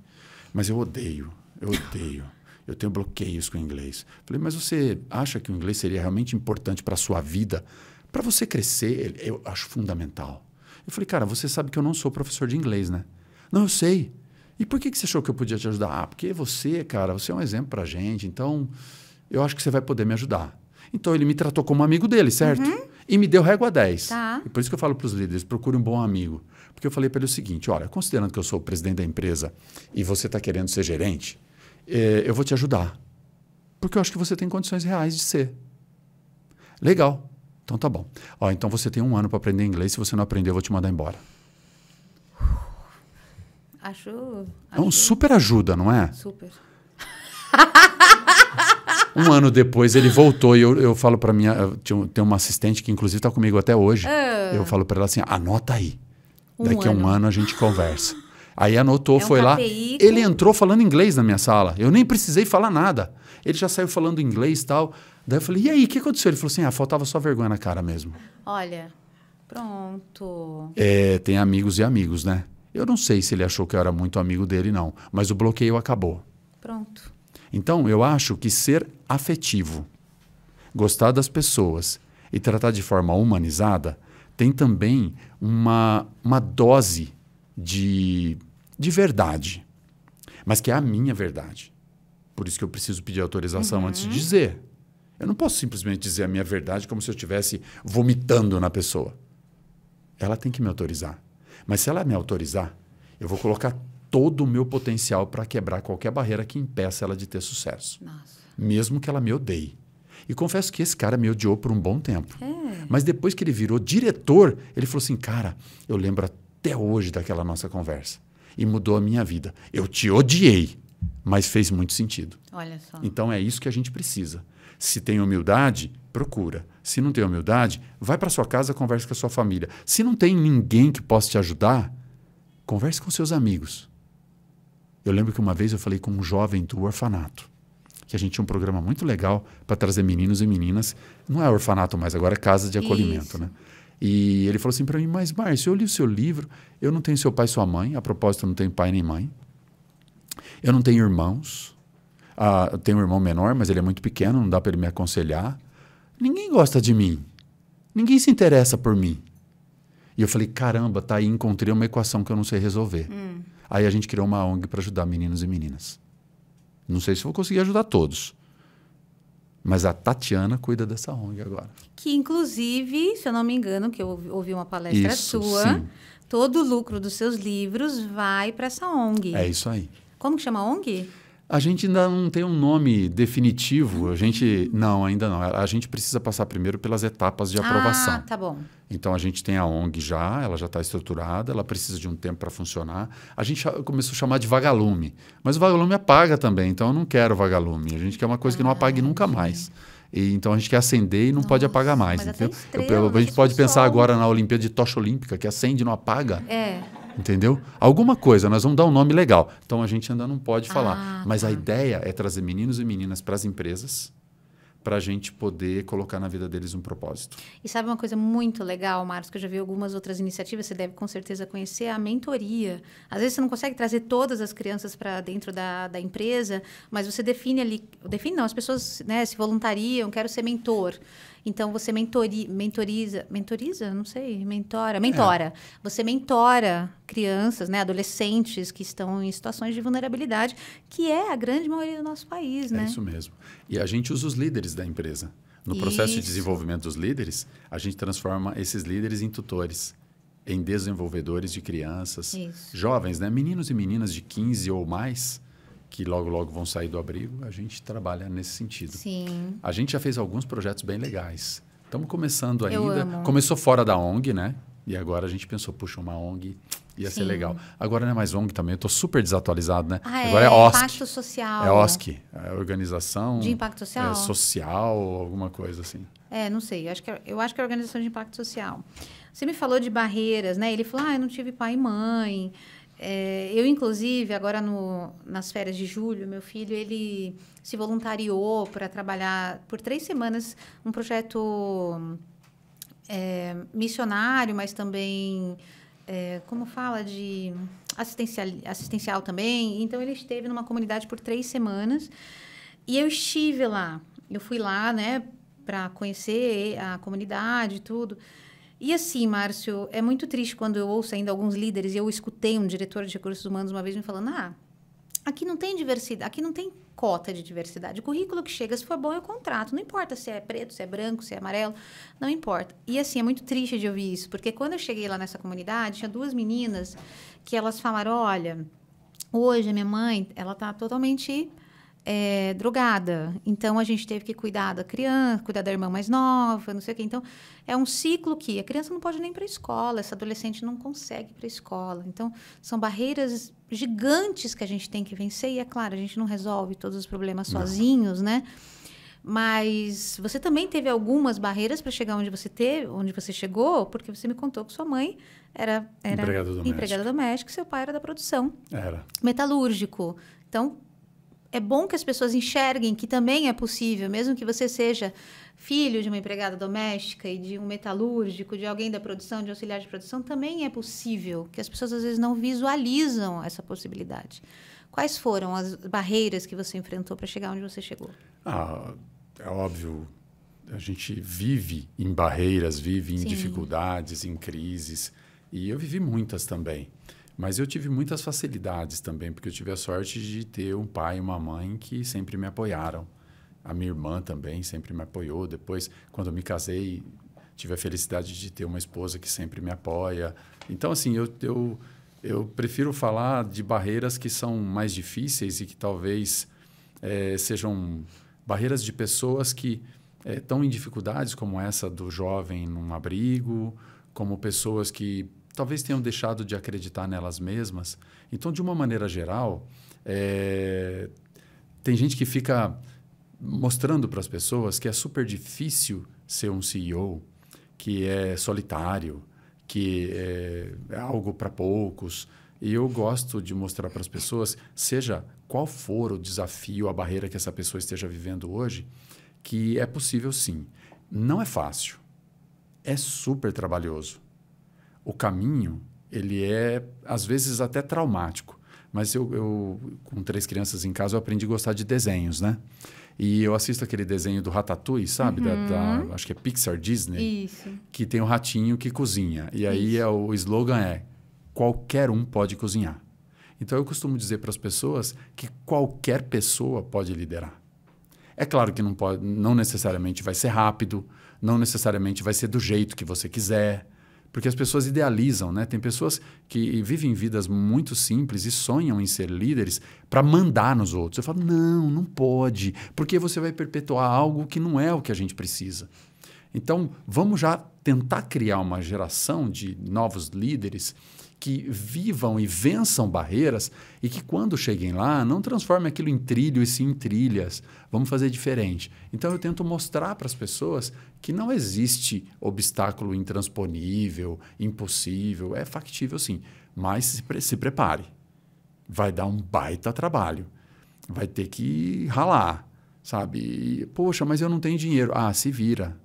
Mas eu odeio. Eu odeio. eu tenho bloqueios com o inglês. Eu falei: "Mas você acha que o inglês seria realmente importante para a sua vida, para você crescer?" eu acho fundamental eu falei, cara, você sabe que eu não sou professor de inglês, né? Não, eu sei. E por que, que você achou que eu podia te ajudar? Ah, porque você, cara, você é um exemplo pra gente, então eu acho que você vai poder me ajudar. Então ele me tratou como amigo dele, certo? Uhum. E me deu régua 10. Tá. E por isso que eu falo para os líderes, procure um bom amigo. Porque eu falei para ele o seguinte, olha, considerando que eu sou o presidente da empresa e você está querendo ser gerente, eh, eu vou te ajudar. Porque eu acho que você tem condições reais de ser. Legal. Então tá bom. Ó, então você tem um ano para aprender inglês. Se você não aprender, eu vou te mandar embora. Acho. É um super ajuda, não é? Super. um ano depois ele voltou e eu, eu falo para minha. Tem uma assistente que inclusive tá comigo até hoje. Uh... Eu falo para ela assim: anota aí. Um Daqui a um ano a gente conversa. Aí anotou, é um foi lá. Ele entrou falando inglês na minha sala. Eu nem precisei falar nada. Ele já saiu falando inglês e tal. Daí eu falei, e aí, o que aconteceu? Ele falou assim, ah, faltava só vergonha na cara mesmo. Olha, pronto. É, tem amigos e amigos, né? Eu não sei se ele achou que eu era muito amigo dele, não. Mas o bloqueio acabou. Pronto. Então, eu acho que ser afetivo, gostar das pessoas e tratar de forma humanizada tem também uma, uma dose de de verdade, mas que é a minha verdade. Por isso que eu preciso pedir autorização uhum. antes de uhum. dizer. Eu não posso simplesmente dizer a minha verdade como se eu estivesse vomitando na pessoa. Ela tem que me autorizar. Mas se ela me autorizar, eu vou colocar todo o meu potencial para quebrar qualquer barreira que impeça ela de ter sucesso. Nossa. Mesmo que ela me odeie. E confesso que esse cara me odiou por um bom tempo. É. Mas depois que ele virou diretor, ele falou assim: Cara, eu lembro até hoje daquela nossa conversa e mudou a minha vida. Eu te odiei, mas fez muito sentido. Olha só. Então é isso que a gente precisa. Se tem humildade, procura. Se não tem humildade, vai para sua casa, converse com a sua família. Se não tem ninguém que possa te ajudar, converse com seus amigos. Eu lembro que uma vez eu falei com um jovem do orfanato, que a gente tinha um programa muito legal para trazer meninos e meninas. Não é orfanato mais, agora é casa de acolhimento, Isso. né? E ele falou assim para mim: Mas, Márcio, eu li o seu livro, eu não tenho seu pai e sua mãe, a propósito, eu não tenho pai nem mãe, eu não tenho irmãos, ah, eu tenho um irmão menor, mas ele é muito pequeno, não dá para ele me aconselhar. Ninguém gosta de mim, ninguém se interessa por mim. E eu falei: Caramba, tá aí, encontrei uma equação que eu não sei resolver. Hum. Aí a gente criou uma ONG para ajudar meninos e meninas. Não sei se vou conseguir ajudar todos, mas a Tatiana cuida dessa ONG agora. Que, inclusive, se eu não me engano, que eu ouvi uma palestra isso, sua, sim. todo o lucro dos seus livros vai para essa ONG. É isso aí. Como que chama a ONG? A gente ainda não tem um nome definitivo. A gente não, ainda não. A gente precisa passar primeiro pelas etapas de ah, aprovação. Ah, tá bom. Então a gente tem a ONG já, ela já está estruturada, ela precisa de um tempo para funcionar. A gente começou a chamar de vagalume, mas o vagalume apaga também. Então eu não quero vagalume. A gente quer uma coisa que não ah, apague nunca mais. E, então a gente quer acender e não Nossa, pode apagar mais. Mas Estrela, eu, eu, a gente né, pode pensar agora na Olimpíada de Tocha Olímpica, que acende e não apaga. É. Entendeu? Alguma coisa, nós vamos dar um nome legal. Então a gente ainda não pode ah, falar. Ah, Mas tá. a ideia é trazer meninos e meninas para as empresas para a gente poder colocar na vida deles um propósito. E sabe uma coisa muito legal, Marcos, que eu já vi algumas outras iniciativas, você deve com certeza conhecer, a mentoria. Às vezes você não consegue trazer todas as crianças para dentro da, da empresa, mas você define ali, define não, as pessoas né, se voluntariam, quero ser mentor. Então você mentori, mentoriza, mentoriza, não sei, mentora, mentora. É. Você mentora crianças, né, adolescentes que estão em situações de vulnerabilidade, que é a grande maioria do nosso país, é né? isso mesmo. E a gente usa os líderes da empresa. No processo isso. de desenvolvimento dos líderes, a gente transforma esses líderes em tutores em desenvolvedores de crianças, Isso. jovens, né? meninos e meninas de 15 ou mais, que logo logo vão sair do abrigo, a gente trabalha nesse sentido. Sim. A gente já fez alguns projetos bem legais. Estamos começando ainda. Começou fora da ONG, né? E agora a gente pensou, puxa, uma ONG ia Sim. ser legal. Agora não é mais ONG também, eu estou super desatualizado, né? Ah, é? agora é, é OSC. Impacto Social. É OSC, é Organização... De Impacto Social? É, social, alguma coisa assim. É, não sei, eu acho, que, é, eu acho que é Organização de Impacto Social. Você me falou de barreiras, né? Ele falou, ah, eu não tive pai e mãe... É, eu, inclusive, agora no, nas férias de julho, meu filho, ele se voluntariou para trabalhar por três semanas um projeto é, missionário, mas também, é, como fala, de assistencial, assistencial também. Então, ele esteve numa comunidade por três semanas e eu estive lá. Eu fui lá, né, para conhecer a comunidade e tudo. tudo. E assim, Márcio, é muito triste quando eu ouço ainda alguns líderes, e eu escutei um diretor de recursos humanos uma vez me falando: ah, aqui não tem diversidade, aqui não tem cota de diversidade. O currículo que chega, se for bom, eu contrato. Não importa se é preto, se é branco, se é amarelo, não importa. E assim, é muito triste de ouvir isso, porque quando eu cheguei lá nessa comunidade, tinha duas meninas que elas falaram: olha. Hoje, a minha mãe, ela tá totalmente é, drogada. Então a gente teve que cuidar da criança, cuidar da irmã mais nova, não sei o quê. Então é um ciclo que a criança não pode nem para a escola, essa adolescente não consegue para a escola. Então são barreiras gigantes que a gente tem que vencer. E é claro, a gente não resolve todos os problemas não. sozinhos, né? Mas você também teve algumas barreiras para chegar onde você teve, onde você chegou, porque você me contou que sua mãe era, era empregada doméstica, empregada doméstica seu pai era da produção. Era. Metalúrgico. Então, é bom que as pessoas enxerguem que também é possível, mesmo que você seja filho de uma empregada doméstica e de um metalúrgico, de alguém da produção, de auxiliar de produção, também é possível, que as pessoas às vezes não visualizam essa possibilidade. Quais foram as barreiras que você enfrentou para chegar onde você chegou? Ah, é óbvio, a gente vive em barreiras, vive em Sim. dificuldades, em crises, e eu vivi muitas também. Mas eu tive muitas facilidades também, porque eu tive a sorte de ter um pai e uma mãe que sempre me apoiaram. A minha irmã também sempre me apoiou. Depois, quando eu me casei, tive a felicidade de ter uma esposa que sempre me apoia. Então, assim, eu, eu, eu prefiro falar de barreiras que são mais difíceis e que talvez é, sejam barreiras de pessoas que eh, estão é, em dificuldades como essa do jovem num abrigo, como pessoas que talvez tenham deixado de acreditar nelas mesmas. Então, de uma maneira geral, é, tem gente que fica mostrando para as pessoas que é super difícil ser um CEO, que é solitário, que é, é algo para poucos. E eu gosto de mostrar para as pessoas, seja qual for o desafio, a barreira que essa pessoa esteja vivendo hoje, que é possível sim. Não é fácil. É super trabalhoso o caminho ele é às vezes até traumático. Mas eu, eu, com três crianças em casa, eu aprendi a gostar de desenhos, né? E eu assisto aquele desenho do Ratatouille, sabe? Uhum. Da, da, uhum. acho que é Pixar Disney. Isso. Que tem o um ratinho que cozinha. E aí é, o slogan é: qualquer um pode cozinhar. Então eu costumo dizer para as pessoas que qualquer pessoa pode liderar. É claro que não, pode, não necessariamente vai ser rápido, não necessariamente vai ser do jeito que você quiser porque as pessoas idealizam, né? Tem pessoas que vivem vidas muito simples e sonham em ser líderes para mandar nos outros. Eu falo, não, não pode, porque você vai perpetuar algo que não é o que a gente precisa. Então, vamos já tentar criar uma geração de novos líderes que vivam e vençam barreiras e que quando cheguem lá não transformem aquilo em trilho e sim em trilhas. Vamos fazer diferente. Então eu tento mostrar para as pessoas que não existe obstáculo intransponível, impossível, é factível sim, mas se, pre se prepare. Vai dar um baita trabalho. Vai ter que ralar, sabe? E, poxa, mas eu não tenho dinheiro. Ah, se vira.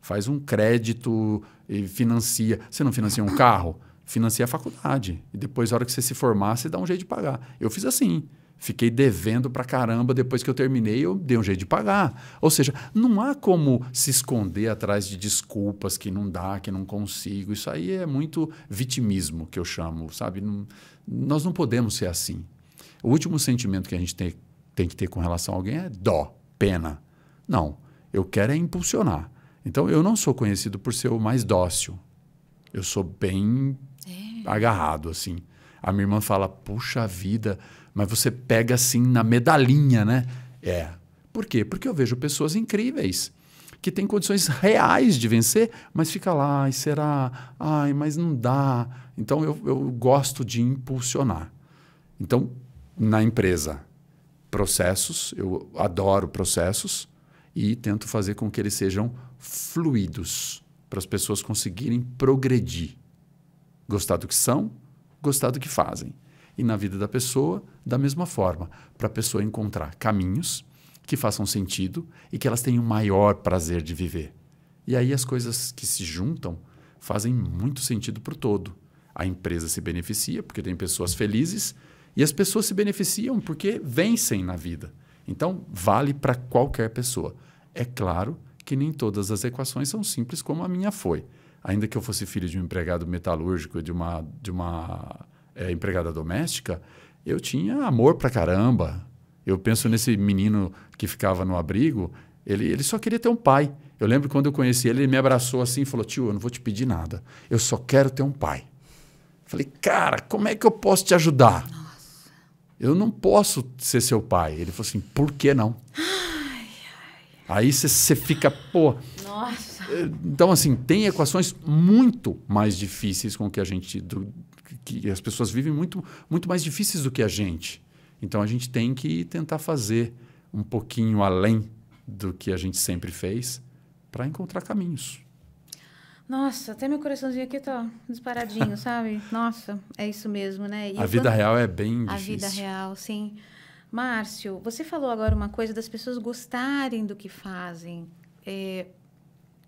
Faz um crédito e financia. Você não financia um carro? financia a faculdade. E depois, na hora que você se formar, você dá um jeito de pagar. Eu fiz assim. Fiquei devendo pra caramba depois que eu terminei, eu dei um jeito de pagar. Ou seja, não há como se esconder atrás de desculpas que não dá, que não consigo. Isso aí é muito vitimismo que eu chamo, sabe? Não, nós não podemos ser assim. O último sentimento que a gente tem, tem que ter com relação a alguém é dó, pena. Não, eu quero é impulsionar. Então eu não sou conhecido por ser o mais dócil. Eu sou bem agarrado, assim. A minha irmã fala: Puxa vida, mas você pega assim na medalhinha, né? É. Por quê? Porque eu vejo pessoas incríveis que têm condições reais de vencer, mas fica lá, ai, será? Ai, mas não dá. Então eu, eu gosto de impulsionar. Então, na empresa, processos, eu adoro processos e tento fazer com que eles sejam fluidos para as pessoas conseguirem progredir. Gostar do que são, gostar do que fazem. E na vida da pessoa, da mesma forma, para a pessoa encontrar caminhos que façam sentido e que elas tenham maior prazer de viver. E aí as coisas que se juntam fazem muito sentido para o todo. A empresa se beneficia porque tem pessoas felizes e as pessoas se beneficiam porque vencem na vida. Então, vale para qualquer pessoa. É claro que nem todas as equações são simples como a minha foi ainda que eu fosse filho de um empregado metalúrgico, de uma, de uma é, empregada doméstica, eu tinha amor pra caramba. Eu penso nesse menino que ficava no abrigo, ele, ele só queria ter um pai. Eu lembro quando eu conheci ele, ele me abraçou assim e falou: Tio, eu não vou te pedir nada, eu só quero ter um pai. Falei, cara, como é que eu posso te ajudar? Nossa. Eu não posso ser seu pai. Ele falou assim: por que não? Aí você fica, pô. Nossa. Então, assim, tem equações muito mais difíceis com que a gente. Do, que as pessoas vivem muito, muito mais difíceis do que a gente. Então a gente tem que tentar fazer um pouquinho além do que a gente sempre fez para encontrar caminhos. Nossa, até meu coraçãozinho aqui tá disparadinho, sabe? Nossa, é isso mesmo, né? E a vida quando... real é bem difícil. A vida real, sim. Márcio, você falou agora uma coisa das pessoas gostarem do que fazem. É,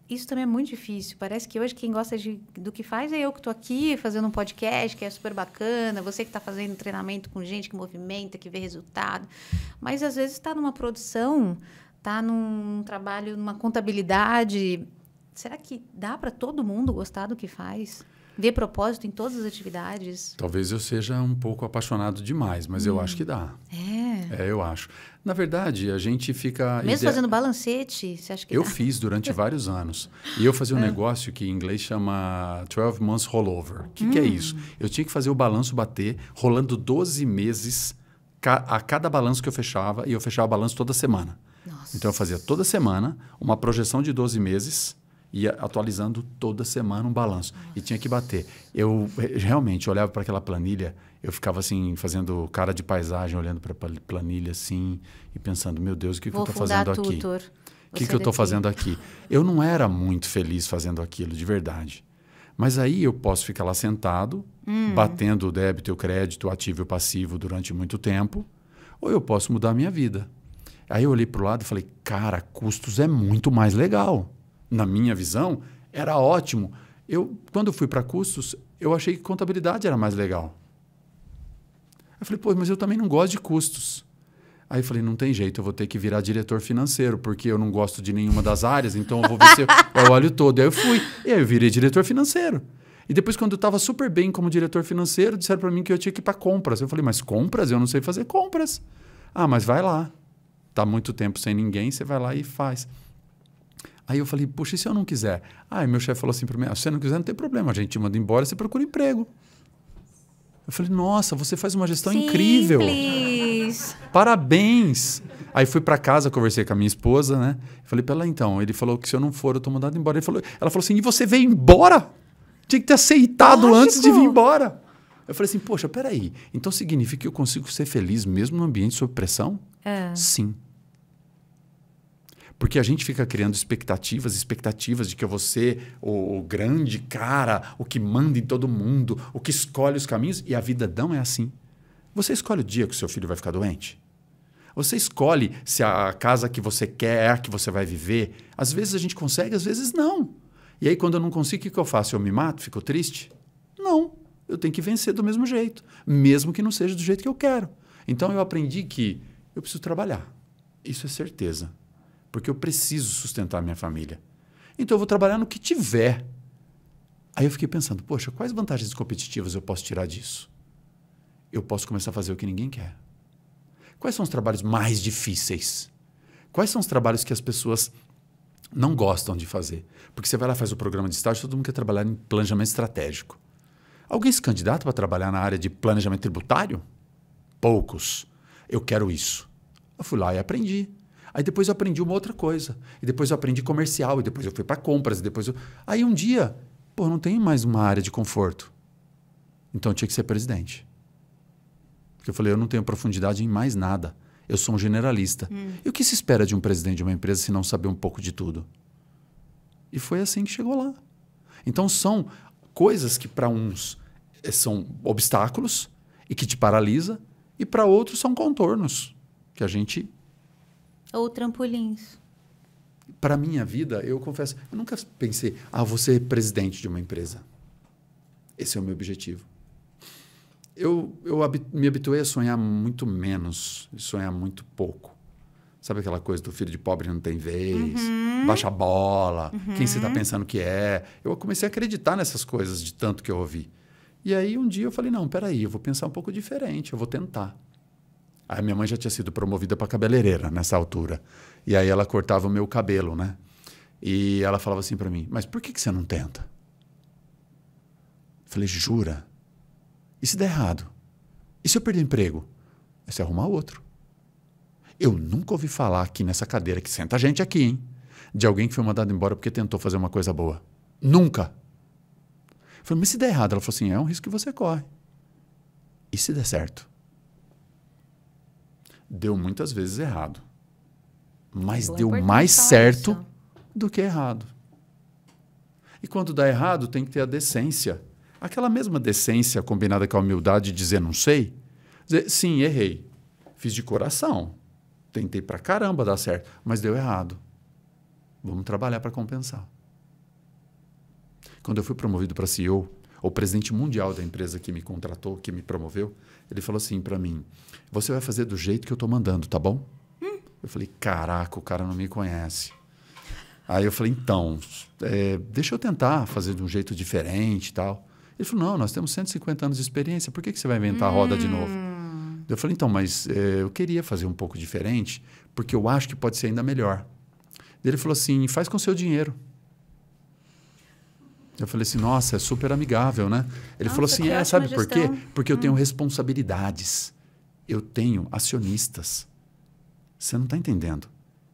isso também é muito difícil. Parece que hoje quem gosta de, do que faz é eu que estou aqui fazendo um podcast que é super bacana, você que está fazendo treinamento com gente que movimenta, que vê resultado. Mas às vezes está numa produção, está num trabalho, numa contabilidade. Será que dá para todo mundo gostar do que faz? Vê propósito em todas as atividades? Talvez eu seja um pouco apaixonado demais, mas hum. eu acho que dá. É. É, eu acho. Na verdade, a gente fica. Mesmo ide... fazendo balancete, você acha que. Eu dá? fiz durante vários anos. E eu fazia um é. negócio que em inglês chama 12 months rollover. O que, hum. que é hum. isso? Eu tinha que fazer o balanço bater rolando 12 meses a cada balanço que eu fechava, e eu fechava o balanço toda semana. Nossa. Então eu fazia toda semana uma projeção de 12 meses ia atualizando toda semana um balanço. Nossa. E tinha que bater. Eu eh, realmente olhava para aquela planilha, eu ficava assim, fazendo cara de paisagem, olhando para a planilha assim e pensando: meu Deus, o que, que eu estou fazendo tutor. aqui? O que, que eu estou fazendo aqui? Eu não era muito feliz fazendo aquilo, de verdade. Mas aí eu posso ficar lá sentado, hum. batendo o débito e o crédito, o ativo e o passivo durante muito tempo, ou eu posso mudar a minha vida. Aí eu olhei para o lado e falei, cara, custos é muito mais legal na minha visão, era ótimo. Eu, quando fui para cursos, eu achei que contabilidade era mais legal. Eu falei, pô, mas eu também não gosto de custos. Aí eu falei, não tem jeito, eu vou ter que virar diretor financeiro, porque eu não gosto de nenhuma das áreas, então eu vou ver se eu, olho todo. Aí eu fui, e aí eu virei diretor financeiro. E depois, quando eu estava super bem como diretor financeiro, disseram para mim que eu tinha que ir para compras. Eu falei, mas compras? Eu não sei fazer compras. Ah, mas vai lá. Tá muito tempo sem ninguém, você vai lá e faz. Aí eu falei, poxa, e se eu não quiser? Aí meu chefe falou assim para mim: ah, se você não quiser, não tem problema, a gente te manda embora, você procura emprego. Eu falei, nossa, você faz uma gestão Simples. incrível. Parabéns. Aí fui para casa, conversei com a minha esposa, né? Falei para ela, então, ele falou que se eu não for, eu tô mandado embora. Ele falou, ela falou assim, e você veio embora? Tinha que ter aceitado Lógico. antes de vir embora. Eu falei assim, poxa, peraí, então significa que eu consigo ser feliz mesmo no ambiente sob pressão? É. Sim. Porque a gente fica criando expectativas, expectativas de que você, o, o grande cara, o que manda em todo mundo, o que escolhe os caminhos, e a vida não é assim. Você escolhe o dia que o seu filho vai ficar doente. Você escolhe se a casa que você quer é a que você vai viver. Às vezes a gente consegue, às vezes não. E aí, quando eu não consigo, o que eu faço? Eu me mato? Fico triste? Não. Eu tenho que vencer do mesmo jeito, mesmo que não seja do jeito que eu quero. Então, eu aprendi que eu preciso trabalhar. Isso é certeza porque eu preciso sustentar minha família. Então eu vou trabalhar no que tiver. Aí eu fiquei pensando, poxa, quais vantagens competitivas eu posso tirar disso? Eu posso começar a fazer o que ninguém quer. Quais são os trabalhos mais difíceis? Quais são os trabalhos que as pessoas não gostam de fazer? Porque você vai lá faz o programa de estágio, todo mundo quer trabalhar em planejamento estratégico. Alguém se candidata para trabalhar na área de planejamento tributário? Poucos. Eu quero isso. Eu fui lá e aprendi. Aí depois eu aprendi uma outra coisa. E depois eu aprendi comercial, e depois eu fui para compras, e depois eu... Aí um dia, pô, não tem mais uma área de conforto. Então tinha que ser presidente. Porque eu falei, eu não tenho profundidade em mais nada. Eu sou um generalista. Hum. E o que se espera de um presidente de uma empresa se não saber um pouco de tudo? E foi assim que chegou lá. Então são coisas que para uns eh, são obstáculos e que te paralisa e para outros são contornos que a gente ou trampolins. Para minha vida, eu confesso, eu nunca pensei, ah, vou ser presidente de uma empresa. Esse é o meu objetivo. Eu, eu me habituei a sonhar muito menos, sonhar muito pouco. Sabe aquela coisa do filho de pobre não tem vez, uhum. baixa bola, uhum. quem você está uhum. pensando que é? Eu comecei a acreditar nessas coisas de tanto que eu ouvi. E aí um dia eu falei, não, peraí, eu vou pensar um pouco diferente, eu vou tentar minha mãe já tinha sido promovida para cabeleireira nessa altura. E aí ela cortava o meu cabelo, né? E ela falava assim para mim: Mas por que, que você não tenta? Falei: Jura? E se der errado? E se eu perder emprego? É se arrumar outro. Eu nunca ouvi falar aqui nessa cadeira, que senta a gente aqui, hein? De alguém que foi mandado embora porque tentou fazer uma coisa boa. Nunca! Falei, mas se der errado? Ela falou assim: é um risco que você corre. E se der certo? deu muitas vezes errado. Mas Boa deu mais certo isso. do que errado. E quando dá errado, tem que ter a decência. Aquela mesma decência combinada com a humildade de dizer não sei. Dizer, sim, errei. Fiz de coração. Tentei pra caramba dar certo, mas deu errado. Vamos trabalhar para compensar. Quando eu fui promovido para CEO, o presidente mundial da empresa que me contratou, que me promoveu, ele falou assim para mim: Você vai fazer do jeito que eu estou mandando, tá bom? Hum. Eu falei: Caraca, o cara não me conhece. Aí eu falei: Então, é, deixa eu tentar fazer de um jeito diferente e tal. Ele falou: Não, nós temos 150 anos de experiência, por que, que você vai inventar a roda de hum. novo? Eu falei: Então, mas é, eu queria fazer um pouco diferente, porque eu acho que pode ser ainda melhor. Ele falou assim: Faz com seu dinheiro. Eu falei assim, nossa, é super amigável, né? Ele nossa, ah, falou assim, é, sabe por quê? Porque eu tenho hum. responsabilidades, eu tenho acionistas. Você não está entendendo.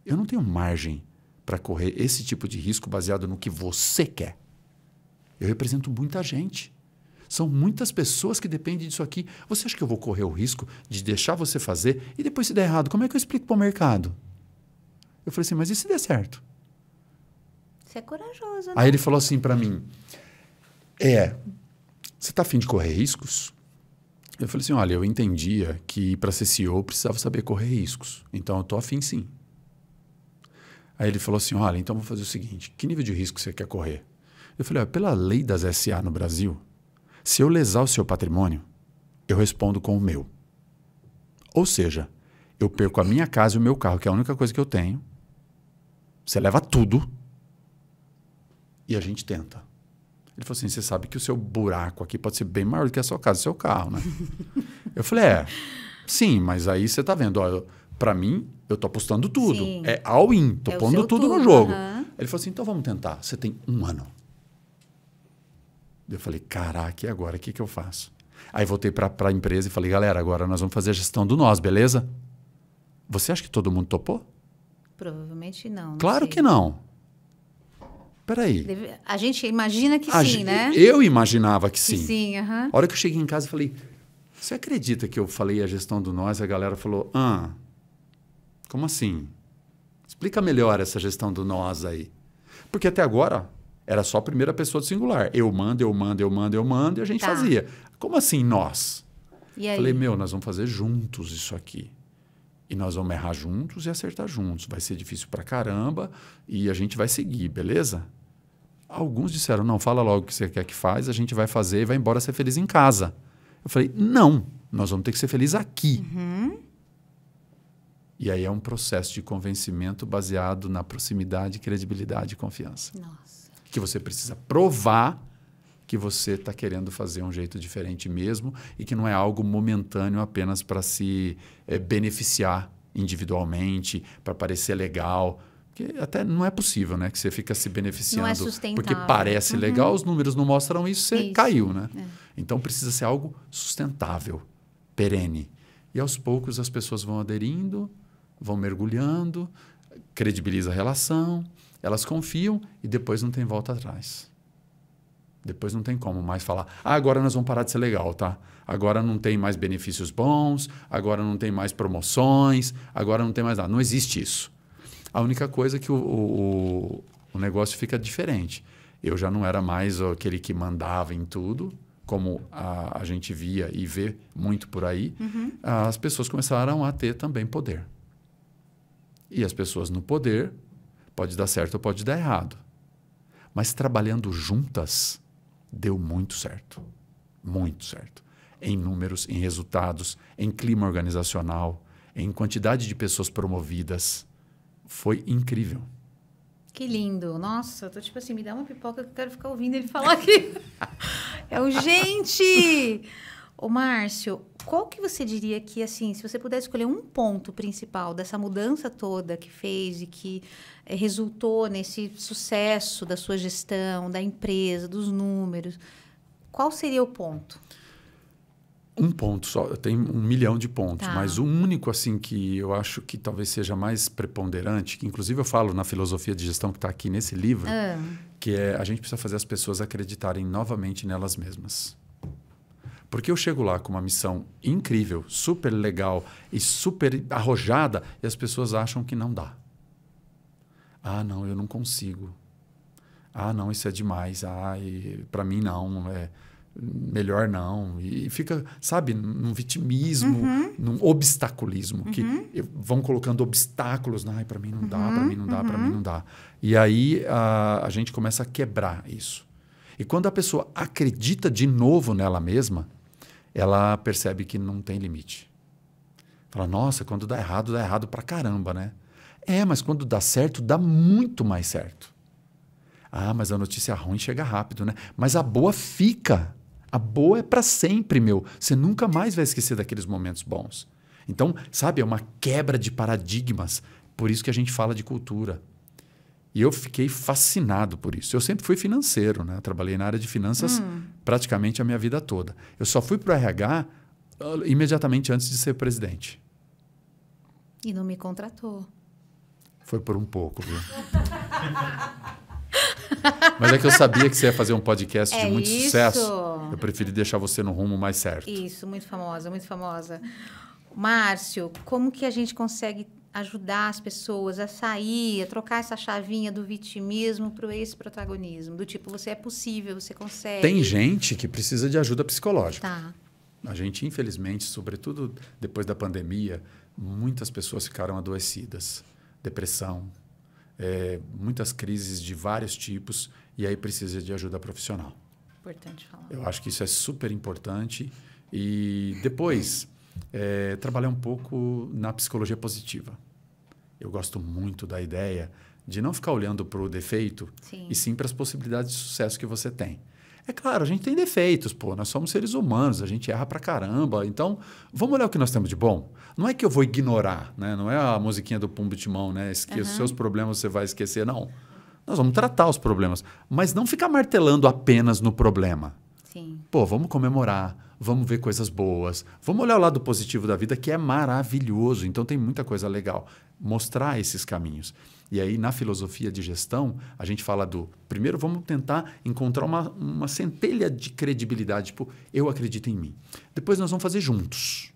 Eu não tenho margem para correr esse tipo de risco baseado no que você quer. Eu represento muita gente. São muitas pessoas que dependem disso aqui. Você acha que eu vou correr o risco de deixar você fazer e depois se der errado? Como é que eu explico para o mercado? Eu falei assim, mas e se der certo? é corajoso, né? Aí ele falou assim para mim: É, você tá afim de correr riscos? Eu falei assim: olha, eu entendia que para ser CEO eu precisava saber correr riscos. Então eu tô afim sim. Aí ele falou assim: olha, então vou fazer o seguinte: que nível de risco você quer correr? Eu falei: olha, pela lei das SA no Brasil, se eu lesar o seu patrimônio, eu respondo com o meu. Ou seja, eu perco a minha casa e o meu carro, que é a única coisa que eu tenho. Você leva tudo. E a gente tenta. Ele falou assim: você sabe que o seu buraco aqui pode ser bem maior do que a sua casa, o seu carro, né? eu falei: é, sim, mas aí você tá vendo, ó, para mim, eu tô apostando tudo. Sim. É all-in, tô é pondo tudo, no jogo. Uhum. Ele falou assim: então vamos tentar, você tem um ano. Eu falei: caraca, e agora? O que, que eu faço? Aí voltei para a empresa e falei: galera, agora nós vamos fazer a gestão do nós, beleza? Você acha que todo mundo topou? Provavelmente não. não claro sei. que não. Peraí. Deve... A gente imagina que a sim, gente... né? Eu imaginava que sim. Que sim, aham. Uhum. A hora que eu cheguei em casa, eu falei: Você acredita que eu falei a gestão do nós? A galera falou: Ah, como assim? Explica melhor essa gestão do nós aí. Porque até agora era só a primeira pessoa do singular. Eu mando, eu mando, eu mando, eu mando, e a gente tá. fazia. Como assim nós? Falei, meu, nós vamos fazer juntos isso aqui. E nós vamos errar juntos e acertar juntos. Vai ser difícil pra caramba e a gente vai seguir, beleza? Alguns disseram: não, fala logo o que você quer que faz, a gente vai fazer e vai embora ser feliz em casa. Eu falei: não, nós vamos ter que ser feliz aqui. Uhum. E aí é um processo de convencimento baseado na proximidade, credibilidade e confiança. Nossa. Que você precisa provar que você está querendo fazer um jeito diferente mesmo e que não é algo momentâneo apenas para se é, beneficiar individualmente, para parecer legal. Porque até não é possível, né? Que você fica se beneficiando. Não é sustentável. Porque parece uhum. legal, os números não mostram isso, você isso. caiu, né? É. Então precisa ser algo sustentável, perene. E aos poucos as pessoas vão aderindo, vão mergulhando, credibiliza a relação, elas confiam e depois não tem volta atrás. Depois não tem como mais falar, ah, agora nós vamos parar de ser legal, tá? Agora não tem mais benefícios bons, agora não tem mais promoções, agora não tem mais nada. Não existe isso. A única coisa é que o, o, o negócio fica diferente. Eu já não era mais aquele que mandava em tudo, como a, a gente via e vê muito por aí. Uhum. As pessoas começaram a ter também poder. E as pessoas no poder, pode dar certo ou pode dar errado. Mas trabalhando juntas, deu muito certo. Muito certo. Em números, em resultados, em clima organizacional, em quantidade de pessoas promovidas foi incrível. Que lindo. Nossa, eu tô tipo assim, me dá uma pipoca que eu quero ficar ouvindo ele falar aqui. é o gente! Ô, Márcio, qual que você diria que, assim, se você pudesse escolher um ponto principal dessa mudança toda que fez e que eh, resultou nesse sucesso da sua gestão, da empresa, dos números, qual seria o ponto? Um ponto só, eu tenho um milhão de pontos, tá. mas o único assim que eu acho que talvez seja mais preponderante, que inclusive eu falo na filosofia de gestão que está aqui nesse livro, ah. que é a gente precisa fazer as pessoas acreditarem novamente nelas mesmas. Porque eu chego lá com uma missão incrível, super legal e super arrojada, e as pessoas acham que não dá. Ah, não, eu não consigo. Ah, não, isso é demais. Ah, para mim não. É melhor não. E fica, sabe, num vitimismo, uhum. num obstaculismo, uhum. que vão colocando obstáculos, ai, para mim não dá, uhum. para mim não dá, para mim uhum. não dá. E aí a, a gente começa a quebrar isso. E quando a pessoa acredita de novo nela mesma, ela percebe que não tem limite. Fala, nossa, quando dá errado, dá errado pra caramba, né? É, mas quando dá certo, dá muito mais certo. Ah, mas a notícia ruim chega rápido, né? Mas a boa fica. A boa é para sempre, meu. Você nunca mais vai esquecer daqueles momentos bons. Então, sabe, é uma quebra de paradigmas. Por isso que a gente fala de cultura. E eu fiquei fascinado por isso. Eu sempre fui financeiro, né? Trabalhei na área de finanças hum. praticamente a minha vida toda. Eu só fui para o RH ah, imediatamente antes de ser presidente. E não me contratou. Foi por um pouco, viu? Mas é que eu sabia que você ia fazer um podcast é de muito isso? sucesso. Eu preferi deixar você no rumo mais certo. Isso, muito famosa, muito famosa. Márcio, como que a gente consegue ajudar as pessoas a sair, a trocar essa chavinha do vitimismo para esse protagonismo? Do tipo, você é possível, você consegue. Tem gente que precisa de ajuda psicológica. Tá. A gente, infelizmente, sobretudo depois da pandemia, muitas pessoas ficaram adoecidas. Depressão, é, muitas crises de vários tipos e aí precisa de ajuda profissional. Importante falar. Eu acho que isso é super importante. E depois, é, trabalhar um pouco na psicologia positiva. Eu gosto muito da ideia de não ficar olhando para o defeito sim. e sim para as possibilidades de sucesso que você tem. É claro, a gente tem defeitos, pô, nós somos seres humanos, a gente erra pra caramba. Então, vamos olhar o que nós temos de bom. Não é que eu vou ignorar, né? Não é a musiquinha do Pumbo Timão, né? Esqueça uhum. seus problemas, você vai esquecer. Não. Nós vamos tratar os problemas, mas não ficar martelando apenas no problema. Sim. Pô, vamos comemorar vamos ver coisas boas, vamos olhar o lado positivo da vida, que é maravilhoso. Então tem muita coisa legal. Mostrar esses caminhos. E aí, na filosofia de gestão, a gente fala do primeiro, vamos tentar encontrar uma, uma centelha de credibilidade, tipo, eu acredito em mim. Depois nós vamos fazer juntos.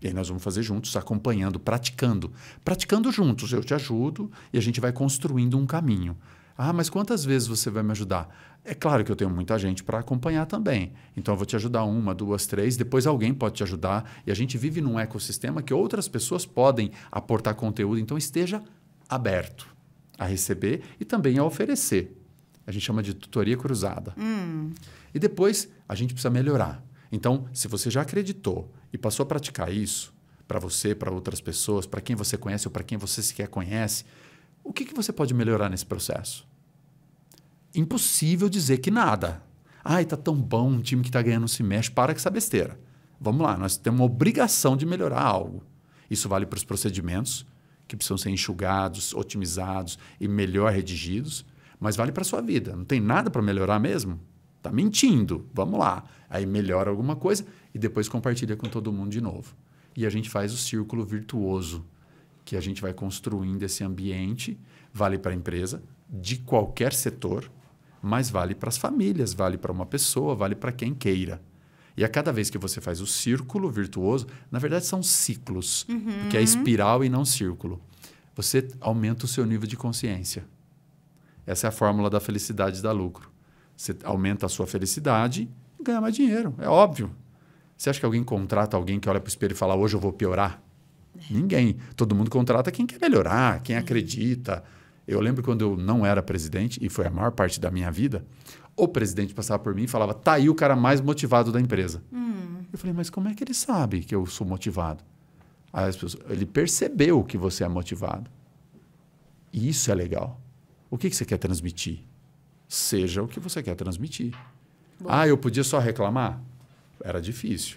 E aí nós vamos fazer juntos, acompanhando, praticando. Praticando juntos, eu te ajudo e a gente vai construindo um caminho. Ah, mas quantas vezes você vai me ajudar? É claro que eu tenho muita gente para acompanhar também. Então eu vou te ajudar uma, duas, três, depois alguém pode te ajudar. E a gente vive num ecossistema que outras pessoas podem aportar conteúdo. Então esteja aberto a receber e também a oferecer. A gente chama de tutoria cruzada. Hum. E depois a gente precisa melhorar. Então, se você já acreditou e passou a praticar isso, para você, para outras pessoas, para quem você conhece ou para quem você sequer conhece, o que, que você pode melhorar nesse processo? Impossível dizer que nada. Ai, tá tão bom, um time que tá ganhando se mexe, para com essa besteira. Vamos lá, nós temos uma obrigação de melhorar algo. Isso vale para os procedimentos, que precisam ser enxugados, otimizados e melhor redigidos, mas vale para a sua vida. Não tem nada para melhorar mesmo? Tá mentindo. Vamos lá. Aí melhora alguma coisa e depois compartilha com todo mundo de novo. E a gente faz o círculo virtuoso que a gente vai construindo esse ambiente, vale para a empresa, de qualquer setor, mas vale para as famílias, vale para uma pessoa, vale para quem queira. E a cada vez que você faz o círculo virtuoso, na verdade são ciclos, uhum. porque é espiral e não círculo. Você aumenta o seu nível de consciência. Essa é a fórmula da felicidade da lucro. Você aumenta a sua felicidade e ganha mais dinheiro. É óbvio. Você acha que alguém contrata alguém que olha para o espelho e fala, hoje eu vou piorar? Ninguém. Todo mundo contrata quem quer melhorar, quem acredita. Eu lembro quando eu não era presidente, e foi a maior parte da minha vida, o presidente passava por mim e falava: tá aí o cara mais motivado da empresa. Hum. Eu falei: mas como é que ele sabe que eu sou motivado? Aí as pessoas, ele percebeu que você é motivado. E isso é legal. O que, que você quer transmitir? Seja o que você quer transmitir. Bom. Ah, eu podia só reclamar? Era difícil.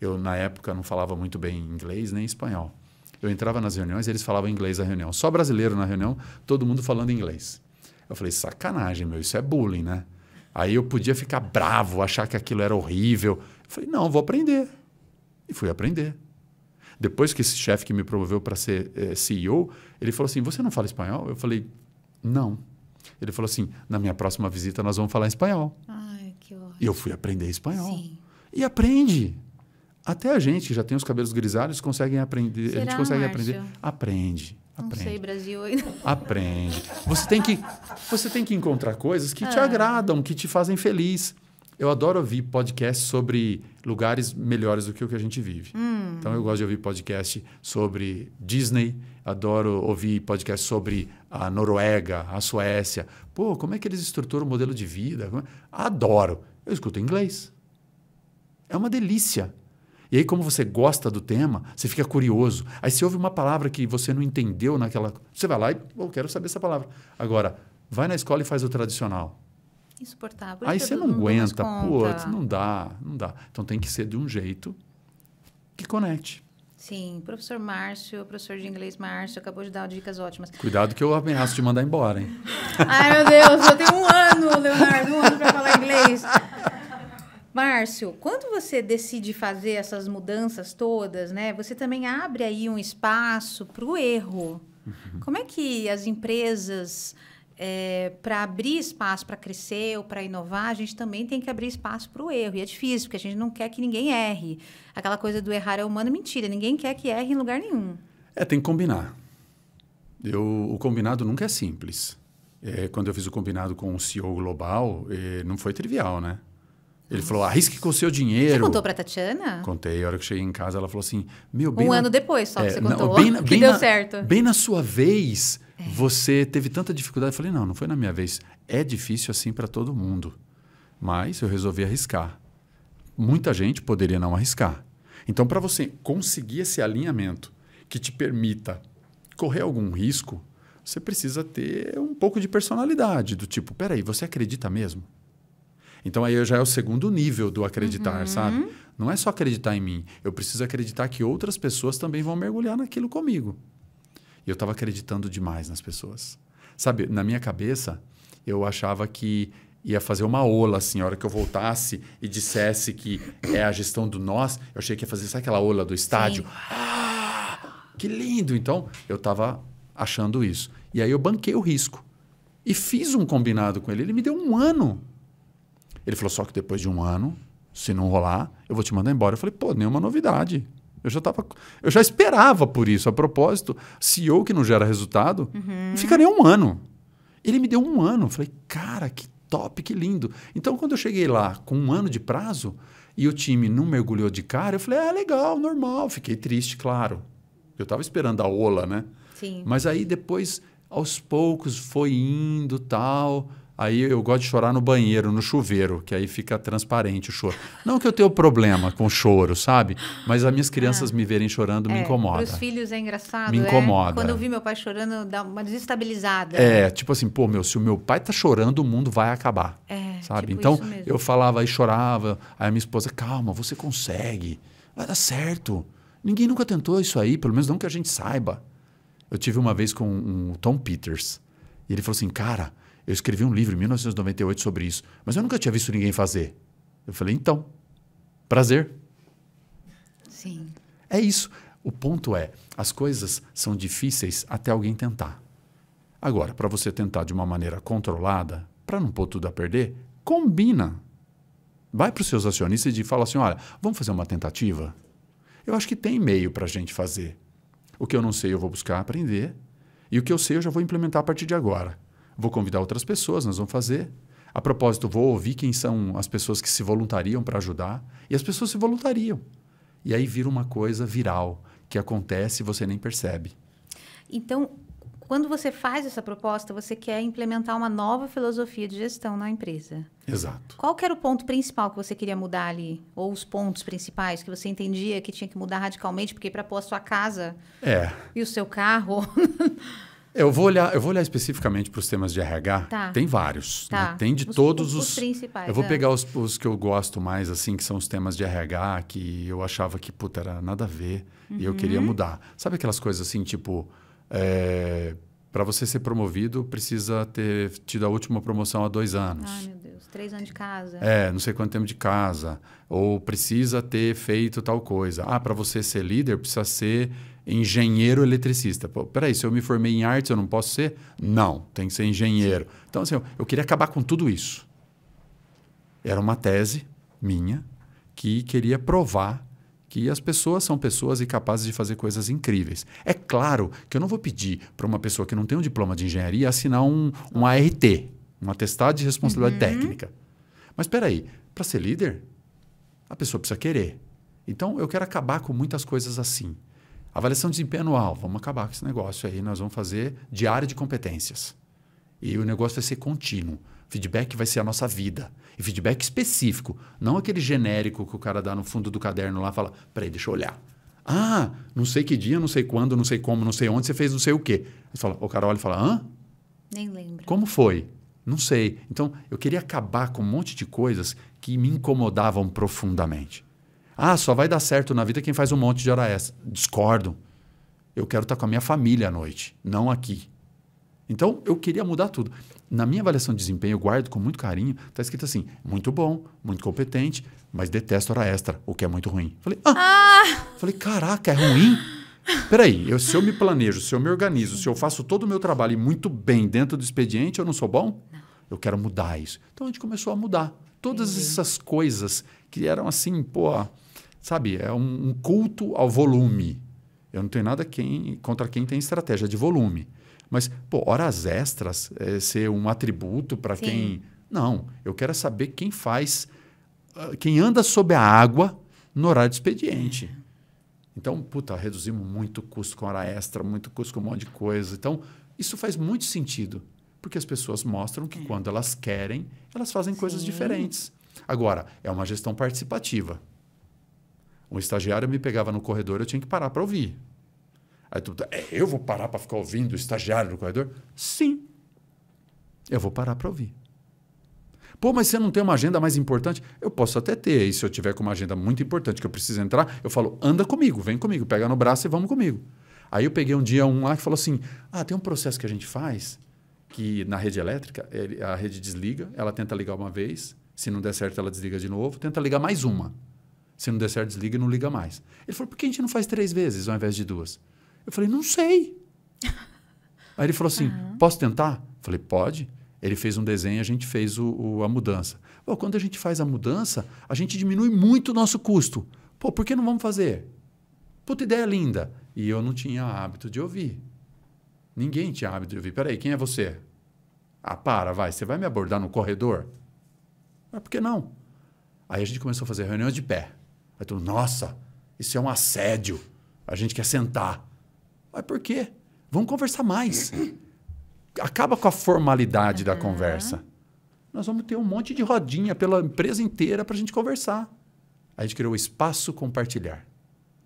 Eu, na época, não falava muito bem inglês nem espanhol. Eu entrava nas reuniões e eles falavam inglês na reunião. Só brasileiro na reunião, todo mundo falando inglês. Eu falei, sacanagem, meu, isso é bullying, né? Aí eu podia ficar bravo, achar que aquilo era horrível. Eu falei, não, vou aprender. E fui aprender. Depois que esse chefe que me promoveu para ser eh, CEO, ele falou assim: Você não fala espanhol? Eu falei: Não. Ele falou assim: Na minha próxima visita nós vamos falar espanhol. Ai, que ótimo. E eu fui aprender espanhol. Sim. E aprende. Até a gente, que já tem os cabelos grisalhos, conseguem aprender. Será, a gente consegue Márcio? aprender. Aprende. Aprende. Não sei, Brasil ainda. Aprende. Você tem que, você tem que encontrar coisas que ah. te agradam, que te fazem feliz. Eu adoro ouvir podcasts sobre lugares melhores do que o que a gente vive. Hum. Então eu gosto de ouvir podcast sobre Disney, adoro ouvir podcast sobre a Noruega, a Suécia. Pô, como é que eles estruturam o modelo de vida? É? Adoro. Eu escuto inglês. É uma delícia. E aí, como você gosta do tema, você fica curioso. Aí se ouve uma palavra que você não entendeu naquela. Você vai lá e eu quero saber essa palavra. Agora, vai na escola e faz o tradicional. Insuportável. Aí você não aguenta, putz, não dá, não dá. Então tem que ser de um jeito que conecte. Sim, professor Márcio, professor de inglês Márcio, acabou de dar dicas ótimas. Cuidado que eu ameaço de mandar embora, hein? Ai, meu Deus, eu tenho um ano, Leonardo, um ano para falar inglês. Márcio, quando você decide fazer essas mudanças todas, né, você também abre aí um espaço para o erro. Uhum. Como é que as empresas, é, para abrir espaço para crescer ou para inovar, a gente também tem que abrir espaço para o erro. E é difícil, porque a gente não quer que ninguém erre. Aquela coisa do errar é humano, mentira. Ninguém quer que erre em lugar nenhum. É, tem que combinar. Eu, o combinado nunca é simples. É, quando eu fiz o combinado com o CEO global, é, não foi trivial, né? Ele falou, arrisque com o seu dinheiro. Você contou pra Tatiana? Contei. A hora que eu cheguei em casa, ela falou assim: Meu bem. Um na... ano depois só que é, você contou. Não, bem na, que deu na, certo. Bem na sua vez, é. você teve tanta dificuldade. Eu falei: Não, não foi na minha vez. É difícil assim para todo mundo. Mas eu resolvi arriscar. Muita gente poderia não arriscar. Então, para você conseguir esse alinhamento que te permita correr algum risco, você precisa ter um pouco de personalidade. Do tipo: Peraí, você acredita mesmo? Então aí já é o segundo nível do acreditar, uhum. sabe? Não é só acreditar em mim. Eu preciso acreditar que outras pessoas também vão mergulhar naquilo comigo. E eu estava acreditando demais nas pessoas. Sabe, na minha cabeça, eu achava que ia fazer uma ola, assim, a hora que eu voltasse e dissesse que é a gestão do nós, eu achei que ia fazer, sabe aquela ola do estádio? Sim. Ah, que lindo! Então, eu estava achando isso. E aí eu banquei o risco. E fiz um combinado com ele. Ele me deu um ano ele falou: só que depois de um ano, se não rolar, eu vou te mandar embora. Eu falei: pô, nenhuma novidade. Eu já, tava, eu já esperava por isso. A propósito, CEO que não gera resultado, uhum. não nem um ano. Ele me deu um ano. Eu falei, cara, que top, que lindo. Então, quando eu cheguei lá com um ano de prazo e o time não mergulhou de cara, eu falei, ah, legal, normal. Fiquei triste, claro. Eu estava esperando a ola, né? Sim. Mas aí depois, aos poucos, foi indo tal. Aí eu gosto de chorar no banheiro, no chuveiro, que aí fica transparente o choro. Não que eu tenha problema com choro, sabe? Mas as minhas crianças ah, me verem chorando é, me incomoda. Os filhos é engraçado. Me é. incomoda. É? Quando eu vi meu pai chorando, dá uma desestabilizada. É, tipo assim, pô, meu, se o meu pai tá chorando, o mundo vai acabar. É, sabe? Tipo então eu falava e chorava. Aí a minha esposa, calma, você consegue. Vai dar certo. Ninguém nunca tentou isso aí, pelo menos não que a gente saiba. Eu tive uma vez com o um Tom Peters. E ele falou assim, cara eu escrevi um livro em 1998 sobre isso, mas eu nunca tinha visto ninguém fazer. Eu falei, então, prazer. Sim. É isso. O ponto é, as coisas são difíceis até alguém tentar. Agora, para você tentar de uma maneira controlada, para não pôr tudo a perder, combina. Vai para os seus acionistas e fala assim, olha, vamos fazer uma tentativa? Eu acho que tem meio para a gente fazer. O que eu não sei, eu vou buscar aprender. E o que eu sei, eu já vou implementar a partir de agora. Vou convidar outras pessoas, nós vamos fazer. A propósito, vou ouvir quem são as pessoas que se voluntariam para ajudar. E as pessoas se voluntariam. E aí vira uma coisa viral que acontece e você nem percebe. Então, quando você faz essa proposta, você quer implementar uma nova filosofia de gestão na empresa. Exato. Qual era o ponto principal que você queria mudar ali? Ou os pontos principais que você entendia que tinha que mudar radicalmente? Porque para pôr a sua casa é. e o seu carro. Eu vou olhar, eu vou olhar especificamente para os temas de RH. Tá. Tem vários. Né? Tá. Né? Tem de os, todos os, os. principais. Eu vou é. pegar os, os, que eu gosto mais, assim, que são os temas de RH, que eu achava que, puta, era nada a ver uhum. e eu queria uhum. mudar. Sabe aquelas coisas assim, tipo. É, eh, para você ser promovido, precisa ter tido a última promoção há dois anos. Ai, meu Deus. Três anos de casa. É, não sei quanto tempo de casa. Ou precisa ter feito tal coisa. Ah, para você ser líder, precisa ser engenheiro eletricista. Pô, peraí, se eu me formei em artes, eu não posso ser? Não, tem que ser engenheiro. Então, assim, eu queria acabar com tudo isso. Era uma tese minha que queria provar que as pessoas são pessoas e capazes de fazer coisas incríveis. É claro que eu não vou pedir para uma pessoa que não tem um diploma de engenharia assinar um, um ART, um atestado de responsabilidade uhum. técnica. Mas espera aí, para ser líder, a pessoa precisa querer. Então eu quero acabar com muitas coisas assim. Avaliação de desempenho anual. Vamos acabar com esse negócio aí. Nós vamos fazer diária de competências. E o negócio vai ser contínuo. Feedback vai ser a nossa vida. E feedback específico, não aquele genérico que o cara dá no fundo do caderno lá e fala: peraí, deixa eu olhar. Ah, não sei que dia, não sei quando, não sei como, não sei onde, você fez não sei o quê. Você fala, o cara olha e fala: hã? Nem lembro. Como foi? Não sei. Então, eu queria acabar com um monte de coisas que me incomodavam profundamente. Ah, só vai dar certo na vida quem faz um monte de hora extra. Discordo. Eu quero estar com a minha família à noite, não aqui. Então, eu queria mudar tudo. Na minha avaliação de desempenho, eu guardo com muito carinho, está escrito assim: muito bom, muito competente, mas detesto hora extra, o que é muito ruim. Falei, ah! ah! Falei, caraca, é ruim? Peraí, eu, se eu me planejo, se eu me organizo, se eu faço todo o meu trabalho muito bem dentro do expediente, eu não sou bom? Eu quero mudar isso. Então a gente começou a mudar. Todas Entendi. essas coisas que eram assim, pô, Sabe, é um, um culto ao volume. Eu não tenho nada quem, contra quem tem estratégia de volume. Mas, pô, horas extras é ser um atributo para quem. Não, eu quero é saber quem faz, ah, quem anda sob a água no horário de expediente. É. Então, puta, reduzimos muito custo com hora extra, muito custo com um monte de coisa. Então, isso faz muito sentido, porque as pessoas mostram que é. quando elas querem, elas fazem Sim. coisas diferentes. Agora, é uma gestão participativa. Um estagiário me pegava no corredor, eu tinha que parar para ouvir. Aí tu, é, eu vou parar para ficar ouvindo o estagiário no corredor? Sim. Eu vou parar para ouvir. Pô, mas você não tem uma agenda mais importante? Eu posso até ter. E se eu tiver com uma agenda muito importante que eu preciso entrar, eu falo, anda comigo, vem comigo, pega no braço e vamos comigo. Aí eu peguei um dia um lá que falou assim: ah, tem um processo que a gente faz que na rede elétrica, a rede desliga, ela tenta ligar uma vez, se não der certo, ela desliga de novo, tenta ligar mais uma. Se não der certo, desliga e não liga mais. Ele falou, por que a gente não faz três vezes ao invés de duas? Eu falei, não sei. Aí ele falou assim, uhum. posso tentar? Eu falei, pode. Ele fez um desenho, a gente fez o, o, a mudança. Pô, quando a gente faz a mudança, a gente diminui muito o nosso custo. Pô, por que não vamos fazer? Puta ideia linda. E eu não tinha hábito de ouvir. Ninguém tinha hábito de ouvir. Peraí, quem é você? Ah, para, vai. Você vai me abordar no corredor? Mas por que não? Aí a gente começou a fazer reuniões de pé. Aí tu, nossa, isso é um assédio. A gente quer sentar. Mas por quê? Vamos conversar mais. Acaba com a formalidade uhum. da conversa. Nós vamos ter um monte de rodinha pela empresa inteira para a gente conversar. A gente criou o espaço compartilhar.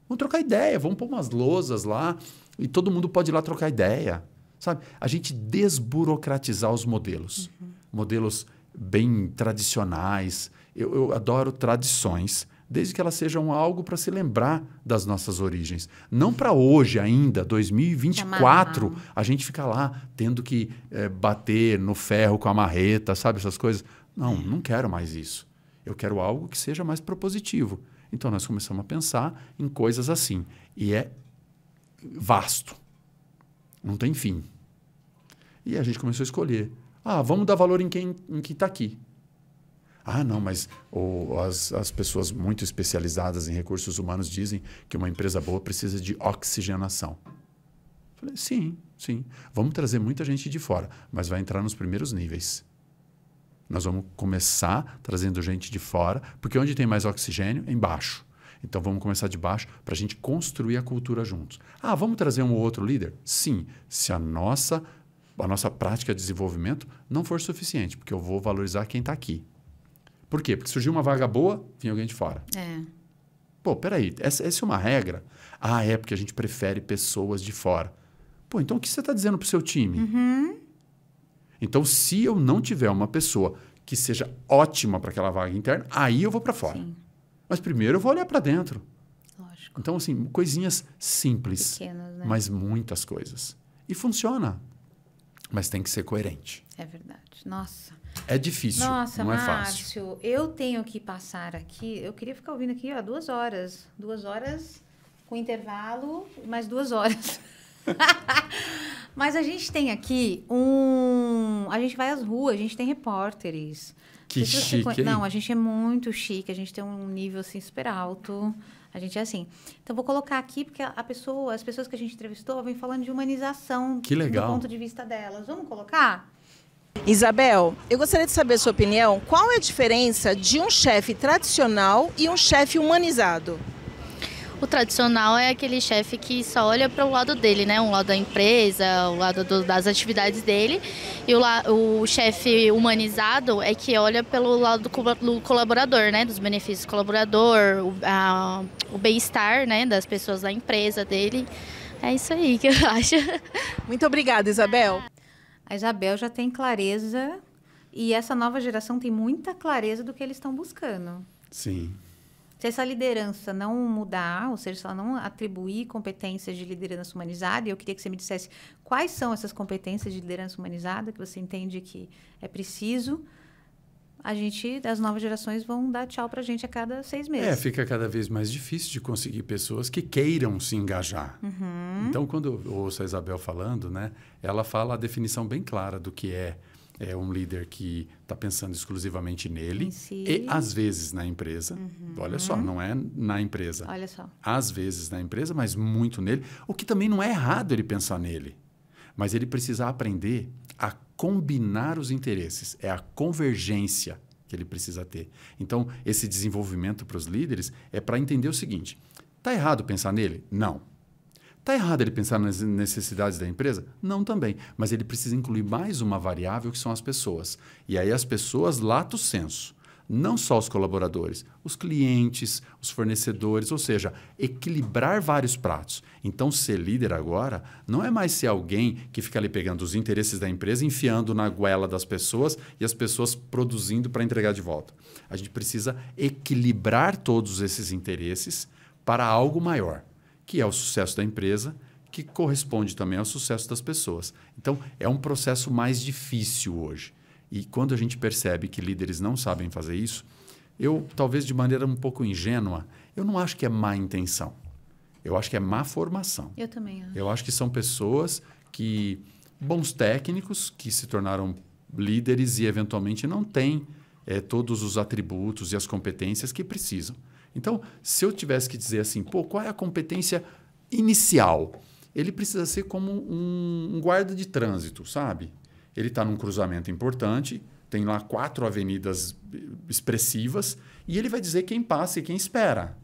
Vamos trocar ideia, vamos pôr umas lousas lá e todo mundo pode ir lá trocar ideia. Sabe? A gente desburocratizar os modelos. Uhum. Modelos bem tradicionais. Eu, eu adoro tradições desde que elas sejam algo para se lembrar das nossas origens. Não para hoje ainda, 2024, a gente ficar lá tendo que é, bater no ferro com a marreta, sabe, essas coisas. Não, não quero mais isso. Eu quero algo que seja mais propositivo. Então nós começamos a pensar em coisas assim. E é vasto. Não tem fim. E a gente começou a escolher. Ah, vamos dar valor em quem está aqui. Ah, não, mas as, as pessoas muito especializadas em recursos humanos dizem que uma empresa boa precisa de oxigenação. Falei, sim, sim. Vamos trazer muita gente de fora, mas vai entrar nos primeiros níveis. Nós vamos começar trazendo gente de fora, porque onde tem mais oxigênio? Embaixo. Então vamos começar de baixo para a gente construir a cultura juntos. Ah, vamos trazer um ou outro líder? Sim, se a nossa, a nossa prática de desenvolvimento não for suficiente, porque eu vou valorizar quem está aqui. Por quê? Porque surgiu uma vaga boa, vinha alguém de fora. É. Pô, peraí, essa, essa é uma regra? Ah, é porque a gente prefere pessoas de fora. Pô, então o que você está dizendo para o seu time? Uhum. Então, se eu não tiver uma pessoa que seja ótima para aquela vaga interna, aí eu vou para fora. Sim. Mas primeiro eu vou olhar para dentro. Lógico. Então, assim, coisinhas simples, Pequenas, né? mas muitas coisas. E funciona. Mas tem que ser coerente. É verdade. Nossa. É difícil, Nossa, não é fácil. Márcio, eu tenho que passar aqui. Eu queria ficar ouvindo aqui, ó, duas horas. Duas horas com intervalo, mais duas horas. Mas a gente tem aqui um. A gente vai às ruas, a gente tem repórteres. Que chique. Conhe... Não, a gente é muito chique, a gente tem um nível assim, super alto. A gente é assim. Então vou colocar aqui porque a pessoa, as pessoas que a gente entrevistou vêm falando de humanização que legal. do ponto de vista delas. Vamos colocar? Isabel, eu gostaria de saber a sua opinião. Qual é a diferença de um chefe tradicional e um chefe humanizado? O tradicional é aquele chefe que só olha para o lado dele, né? Um lado da empresa, o lado do, das atividades dele. E o, o chefe humanizado é que olha pelo lado do, do colaborador, né? Dos benefícios do colaborador, o, o bem-estar né? das pessoas da empresa dele. É isso aí que eu acho. Muito obrigada, Isabel. Ah. A Isabel já tem clareza e essa nova geração tem muita clareza do que eles estão buscando. Sim. Se essa liderança não mudar, ou seja, se ela não atribuir competências de liderança humanizada, eu queria que você me dissesse quais são essas competências de liderança humanizada que você entende que é preciso a gente, as novas gerações vão dar tchau para a gente a cada seis é, meses. É, fica cada vez mais difícil de conseguir pessoas que queiram se engajar. Uhum. Então, quando eu ouço a Isabel falando, né, ela fala a definição bem clara do que é, é um líder que está pensando exclusivamente nele si. e às vezes na empresa. Uhum. Olha só, não é na empresa. Olha só. Às vezes na empresa, mas muito nele. O que também não é errado ele pensar nele. Mas ele precisa aprender a combinar os interesses, é a convergência que ele precisa ter. Então, esse desenvolvimento para os líderes é para entender o seguinte: está errado pensar nele? Não. Está errado ele pensar nas necessidades da empresa? Não também. Mas ele precisa incluir mais uma variável que são as pessoas. E aí as pessoas lato senso não só os colaboradores, os clientes, os fornecedores, ou seja, equilibrar vários pratos. Então, ser líder agora não é mais ser alguém que fica ali pegando os interesses da empresa, enfiando na goela das pessoas e as pessoas produzindo para entregar de volta. A gente precisa equilibrar todos esses interesses para algo maior, que é o sucesso da empresa, que corresponde também ao sucesso das pessoas. Então, é um processo mais difícil hoje. E quando a gente percebe que líderes não sabem fazer isso, eu, talvez de maneira um pouco ingênua, eu não acho que é má intenção. Eu acho que é má formação. Eu também acho. Eu acho que são pessoas que, bons técnicos, que se tornaram líderes e eventualmente não têm é, todos os atributos e as competências que precisam. Então, se eu tivesse que dizer assim, pô, qual é a competência inicial? Ele precisa ser como um, um guarda de trânsito, sabe? Ele está num cruzamento importante, tem lá quatro avenidas expressivas, e ele vai dizer quem passa e quem espera.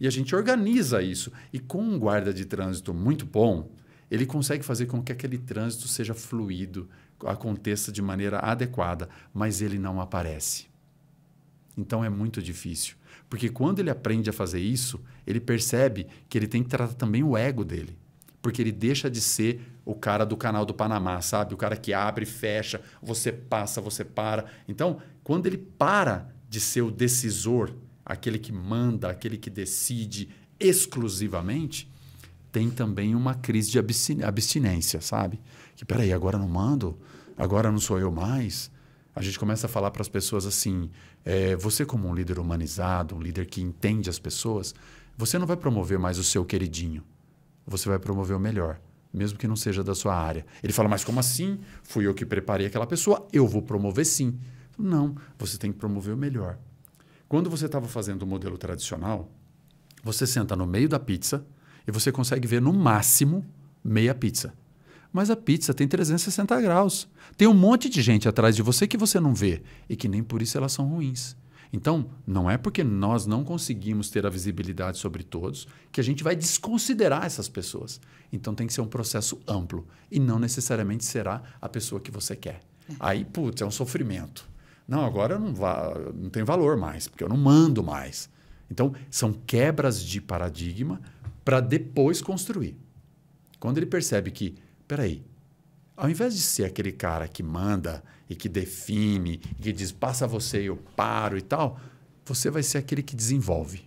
E a gente organiza isso. E com um guarda de trânsito muito bom, ele consegue fazer com que aquele trânsito seja fluido, aconteça de maneira adequada, mas ele não aparece. Então é muito difícil. Porque quando ele aprende a fazer isso, ele percebe que ele tem que tratar também o ego dele. Porque ele deixa de ser o cara do canal do Panamá, sabe? O cara que abre, fecha, você passa, você para. Então, quando ele para de ser o decisor, aquele que manda, aquele que decide exclusivamente, tem também uma crise de abstinência, sabe? Que peraí, agora não mando, agora não sou eu mais. A gente começa a falar para as pessoas assim: é, você, como um líder humanizado, um líder que entende as pessoas, você não vai promover mais o seu queridinho, você vai promover o melhor mesmo que não seja da sua área. Ele fala, mas como assim? Fui eu que preparei aquela pessoa, eu vou promover sim. Não, você tem que promover o melhor. Quando você estava fazendo o modelo tradicional, você senta no meio da pizza e você consegue ver no máximo meia pizza. Mas a pizza tem 360 graus. Tem um monte de gente atrás de você que você não vê e que nem por isso elas são ruins. Então, não é porque nós não conseguimos ter a visibilidade sobre todos que a gente vai desconsiderar essas pessoas. Então, tem que ser um processo amplo e não necessariamente será a pessoa que você quer. É. Aí, putz, é um sofrimento. Não, agora eu não, não tem valor mais, porque eu não mando mais. Então, são quebras de paradigma para depois construir. Quando ele percebe que, peraí, ao invés de ser aquele cara que manda e que define, e que diz passa você e eu paro e tal, você vai ser aquele que desenvolve.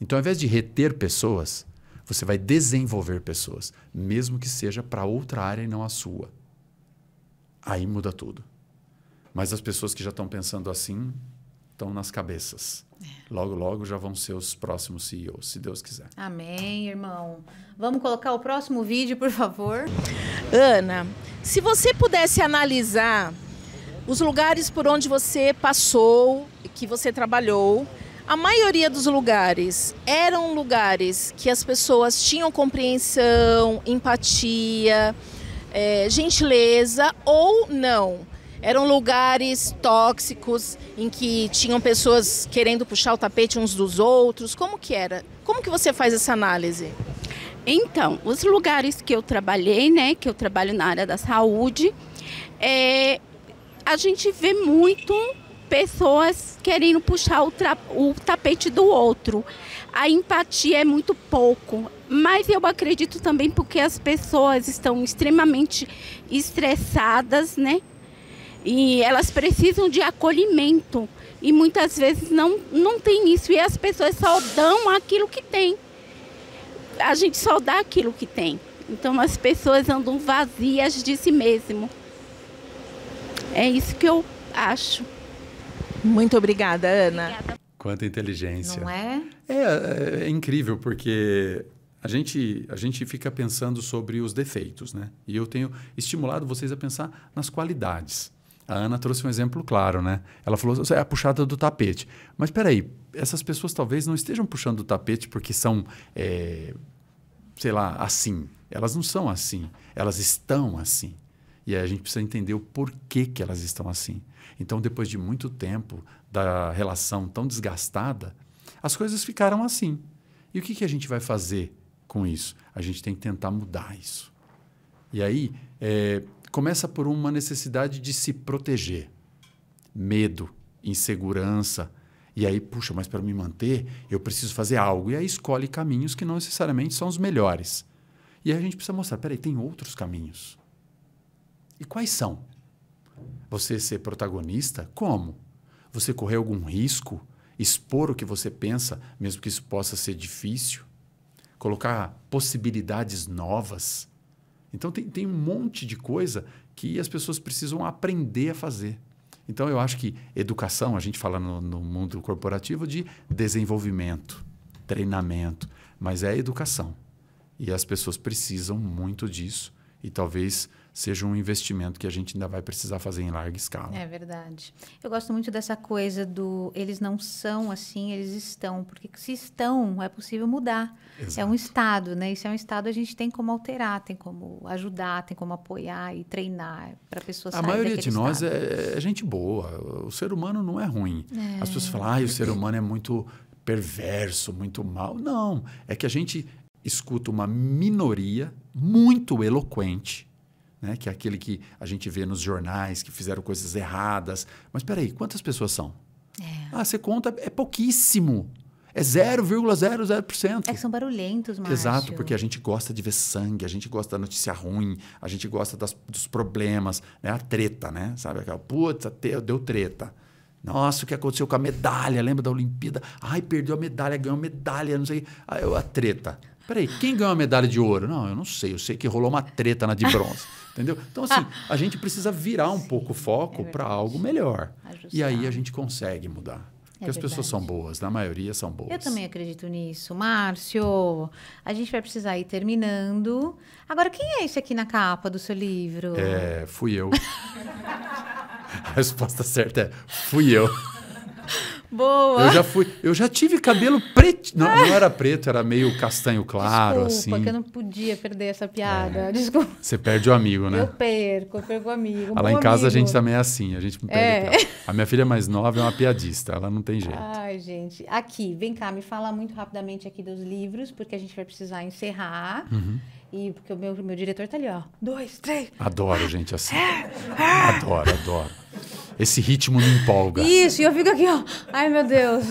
Então, ao invés de reter pessoas, você vai desenvolver pessoas, mesmo que seja para outra área e não a sua. Aí muda tudo. Mas as pessoas que já estão pensando assim estão nas cabeças. É. Logo, logo já vão ser os próximos CEOs, se Deus quiser. Amém, irmão. Vamos colocar o próximo vídeo, por favor. Ana, se você pudesse analisar os lugares por onde você passou, que você trabalhou, a maioria dos lugares eram lugares que as pessoas tinham compreensão, empatia, é, gentileza ou não. Eram lugares tóxicos em que tinham pessoas querendo puxar o tapete uns dos outros. Como que era? Como que você faz essa análise? Então, os lugares que eu trabalhei, né, que eu trabalho na área da saúde, é, a gente vê muito pessoas querendo puxar o, o, tapete do outro. A empatia é muito pouco, mas eu acredito também porque as pessoas estão extremamente estressadas, né? E elas precisam de acolhimento e muitas vezes não, não tem isso e as pessoas só dão aquilo que tem. A gente só dá aquilo que tem. Então as pessoas andam vazias de si mesmo. É isso que eu acho. Muito obrigada, Ana. Obrigada. Quanta inteligência. Não é? é? é? É, incrível, porque a gente, a gente fica pensando sobre os defeitos, né? E eu tenho estimulado vocês a pensar nas qualidades. A Ana trouxe um exemplo claro, né? Ela falou, é a puxada do tapete. Mas espera aí, essas pessoas talvez não estejam puxando o tapete porque são, é, sei lá, assim. Elas não são assim, elas estão assim. E aí a gente precisa entender o porquê que elas estão assim. Então, depois de muito tempo da relação tão desgastada, as coisas ficaram assim. E o que, que a gente vai fazer com isso? A gente tem que tentar mudar isso. E aí é, começa por uma necessidade de se proteger, medo, insegurança. E aí, puxa, mas para me manter, eu preciso fazer algo. E aí escolhe caminhos que não necessariamente são os melhores. E aí a gente precisa mostrar: peraí, tem outros caminhos. E quais são? Você ser protagonista? Como? Você correr algum risco? Expor o que você pensa, mesmo que isso possa ser difícil? Colocar possibilidades novas? Então, tem, tem um monte de coisa que as pessoas precisam aprender a fazer. Então, eu acho que educação, a gente fala no, no mundo corporativo de desenvolvimento, treinamento, mas é educação. E as pessoas precisam muito disso. E talvez seja um investimento que a gente ainda vai precisar fazer em larga escala. É verdade. Eu gosto muito dessa coisa do eles não são assim, eles estão, porque se estão, é possível mudar. Exato. É um estado, né? E se é um estado, a gente tem como alterar, tem como ajudar, tem como apoiar e treinar para a pessoa A maioria de nós é, é, gente boa. O ser humano não é ruim. É. As pessoas é. falam, ah, o ser humano é muito perverso, muito mal. Não, é que a gente escuta uma minoria muito eloquente né? que é aquele que a gente vê nos jornais, que fizeram coisas erradas. Mas peraí, quantas pessoas são? É. Ah, você conta, é pouquíssimo. É 0,00%. É que são barulhentos, mas Exato, porque a gente gosta de ver sangue, a gente gosta da notícia ruim, a gente gosta das, dos problemas, né? A treta, né? Sabe aquela, putz, deu treta. Nossa, o que aconteceu com a medalha? Lembra da Olimpíada? Ai, perdeu a medalha, ganhou a medalha, não sei. Aí, ah, a treta. Peraí, quem ganhou a medalha de ouro? Não, eu não sei. Eu sei que rolou uma treta na de bronze. Entendeu? Então, assim, a gente precisa virar um Sim, pouco o foco é para algo melhor. Ajustar. E aí a gente consegue mudar. Porque é as pessoas são boas, na maioria são boas. Eu também acredito nisso. Márcio, a gente vai precisar ir terminando. Agora, quem é esse aqui na capa do seu livro? É, fui eu. a resposta certa é fui eu. Boa. Eu já fui, eu já tive cabelo preto, não, não era preto, era meio castanho claro Desculpa, assim. que eu não podia perder essa piada. É. Desculpa. Você perde o amigo, né? Eu perco, eu perco o amigo. Lá em casa amigo. a gente também é assim, a gente perde é. a, a minha filha mais nova é uma piadista, ela não tem jeito. Ai, gente. Aqui, vem cá, me fala muito rapidamente aqui dos livros, porque a gente vai precisar encerrar. Uhum. E porque o meu, meu diretor tá ali, ó. Dois, três. Adoro, gente, assim. É, é. Adoro, adoro. Esse ritmo me empolga. Isso, e eu fico aqui, ó. Ai, meu Deus.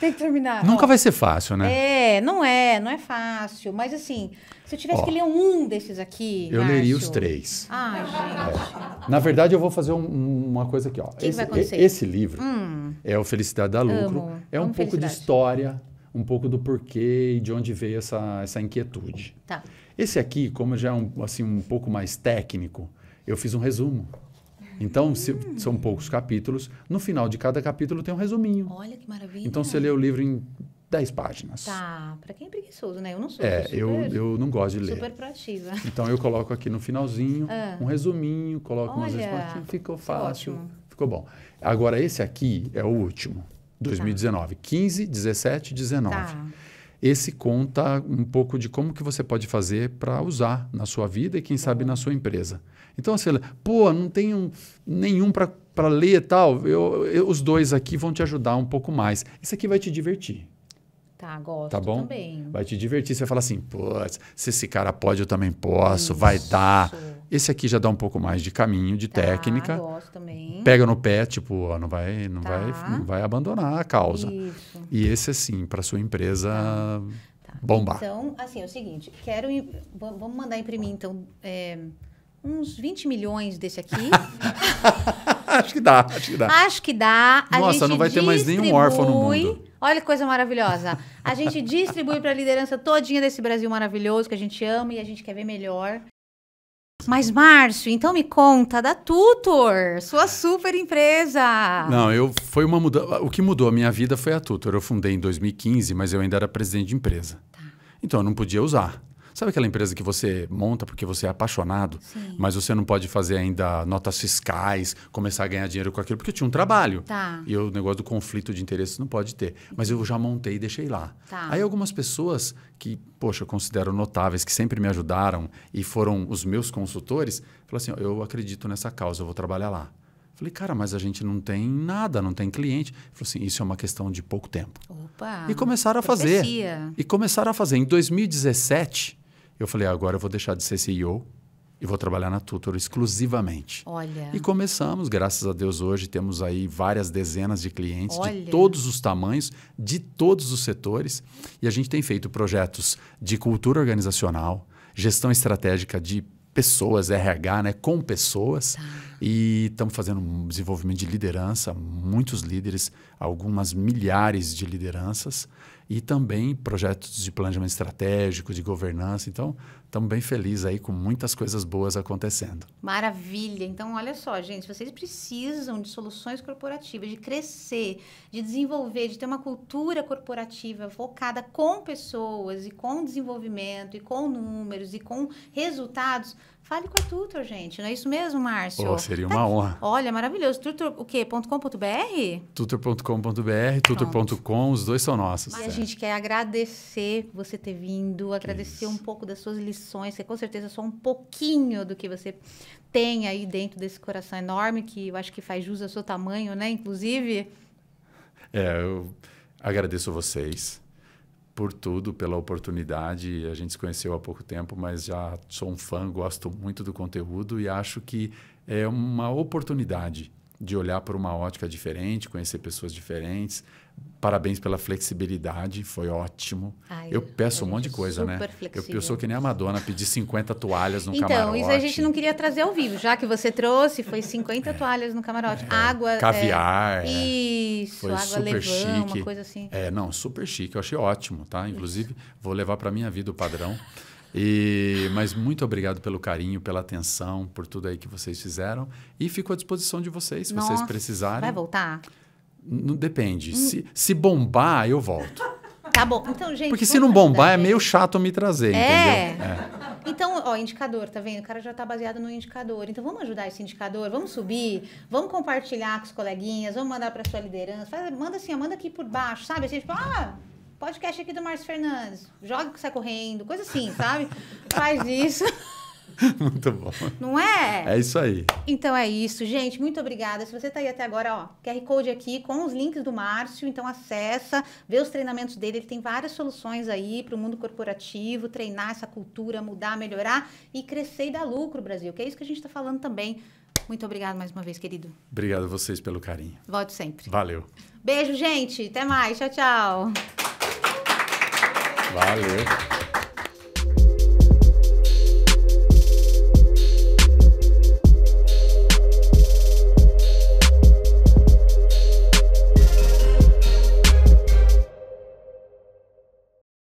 Tem que terminar. Nunca ó. vai ser fácil, né? É, não é, não é fácil. Mas assim, se eu tivesse ó, que ler um desses aqui. Eu Márcio. leria os três. Ai, é. gente. É. Na verdade, eu vou fazer um, uma coisa aqui, ó. Que esse, que vai esse livro hum. é o Felicidade da Lucro. Amo. É um Amo pouco felicidade. de história, um pouco do porquê e de onde veio essa, essa inquietude. Tá. Esse aqui, como já é um, assim, um pouco mais técnico, eu fiz um resumo. Então, se, são poucos capítulos. No final de cada capítulo tem um resuminho. Olha que maravilha. Então, você lê o livro em 10 páginas. Tá, para quem é preguiçoso, né? Eu não sou. É, super, eu, eu não gosto de ler. Super proativa. Então, eu coloco aqui no finalzinho ah. um resuminho, coloco Olha, umas respostas. Ficou é fácil. Ótimo. Ficou bom. Agora, esse aqui é o último, 2019. Tá. 15, 17, 19. Tá. Esse conta um pouco de como que você pode fazer para usar na sua vida e quem sabe na sua empresa. Então, assim, pô, não tenho nenhum para ler e tal. Eu, eu, os dois aqui vão te ajudar um pouco mais. Isso aqui vai te divertir. Tá, gosto tá bom? também. Vai te divertir, você vai falar assim, pô, se esse cara pode, eu também posso, Isso. vai dar. Esse aqui já dá um pouco mais de caminho, de tá, técnica. Gosto também. Pega no pé, tipo, ó, não vai, não tá. vai, não vai abandonar a causa. Isso. E esse assim, para sua empresa tá. tá. bombar. Então, assim, é o seguinte, quero vamos mandar imprimir então é, uns 20 milhões desse aqui. acho que dá, acho que dá. Acho que dá. A Nossa, não vai ter mais nenhum órfão no mundo. Olha que coisa maravilhosa. A gente distribui para a liderança todinha desse Brasil maravilhoso que a gente ama e a gente quer ver melhor. Mas, Márcio, então me conta da Tutor, sua super empresa. Não, eu foi uma mudança. O que mudou a minha vida foi a Tutor. Eu fundei em 2015, mas eu ainda era presidente de empresa. Tá. Então eu não podia usar. Sabe aquela empresa que você monta porque você é apaixonado, Sim. mas você não pode fazer ainda notas fiscais, começar a ganhar dinheiro com aquilo, porque eu tinha um trabalho. Tá. E o negócio do conflito de interesses não pode ter. Mas eu já montei e deixei lá. Tá. Aí algumas pessoas que, poxa, eu considero notáveis, que sempre me ajudaram e foram os meus consultores, falaram assim: eu acredito nessa causa, eu vou trabalhar lá. Falei, cara, mas a gente não tem nada, não tem cliente. Falei assim, isso é uma questão de pouco tempo. Opa, e começaram a fazer. E começaram a fazer. Em 2017, eu falei, agora eu vou deixar de ser CEO e vou trabalhar na Tutor exclusivamente. Olha. E começamos, graças a Deus, hoje temos aí várias dezenas de clientes Olha. de todos os tamanhos, de todos os setores. E a gente tem feito projetos de cultura organizacional, gestão estratégica de pessoas, RH, né, com pessoas. Tá. E estamos fazendo um desenvolvimento de liderança, muitos líderes, algumas milhares de lideranças e também projetos de planejamento estratégico, de governança. Então, estamos bem felizes aí com muitas coisas boas acontecendo. Maravilha! Então, olha só, gente, vocês precisam de soluções corporativas, de crescer, de desenvolver, de ter uma cultura corporativa focada com pessoas e com desenvolvimento e com números e com resultados Fale com a Tutor, gente. Não é isso mesmo, Márcio? Oh, seria tá uma tá honra. Olha, maravilhoso. Tutor o quê? .com.br? Tutor.com.br, tutor.com, os dois são nossos. Mas é. a gente quer agradecer você ter vindo, agradecer um pouco das suas lições, que com certeza só um pouquinho do que você tem aí dentro desse coração enorme, que eu acho que faz jus ao seu tamanho, né? Inclusive. É, eu agradeço vocês por tudo, pela oportunidade. A gente se conheceu há pouco tempo, mas já sou um fã, gosto muito do conteúdo e acho que é uma oportunidade de olhar por uma ótica diferente, conhecer pessoas diferentes, Parabéns pela flexibilidade, foi ótimo. Ai, eu peço um monte de coisa, né? Flexível. Eu, eu sou que nem a Madonna, pedi 50 toalhas no então, camarote. Então, isso a gente não queria trazer ao vivo, já que você trouxe, foi 50 é, toalhas no camarote. É, água. É, Caviar. É, isso, foi água super levão, chique. uma coisa assim. É, não, super chique, eu achei ótimo, tá? Inclusive, isso. vou levar para minha vida o padrão. E, mas muito obrigado pelo carinho, pela atenção, por tudo aí que vocês fizeram. E fico à disposição de vocês, se Nossa, vocês precisarem. Vai voltar? Não depende. Hum. Se, se bombar, eu volto. Tá bom. Então, gente. Porque se não bombar, é meio chato me trazer, é. entendeu? É. Então, ó, indicador, tá vendo? O cara já tá baseado no indicador. Então, vamos ajudar esse indicador, vamos subir, vamos compartilhar com os coleguinhas, vamos mandar pra sua liderança. Faz, manda assim, ó, manda aqui por baixo, sabe? Assim, tipo, ah, podcast aqui do Márcio Fernandes. Joga que sai correndo, coisa assim, sabe? Faz isso. Muito bom. Não é? É isso aí. Então é isso, gente. Muito obrigada. Se você está aí até agora, ó, QR Code aqui com os links do Márcio, então acessa, vê os treinamentos dele. Ele tem várias soluções aí para o mundo corporativo, treinar essa cultura, mudar, melhorar e crescer e dar lucro, Brasil, que é isso que a gente está falando também. Muito obrigado mais uma vez, querido. Obrigado a vocês pelo carinho. volto sempre. Valeu. Beijo, gente. Até mais. Tchau, tchau. Valeu.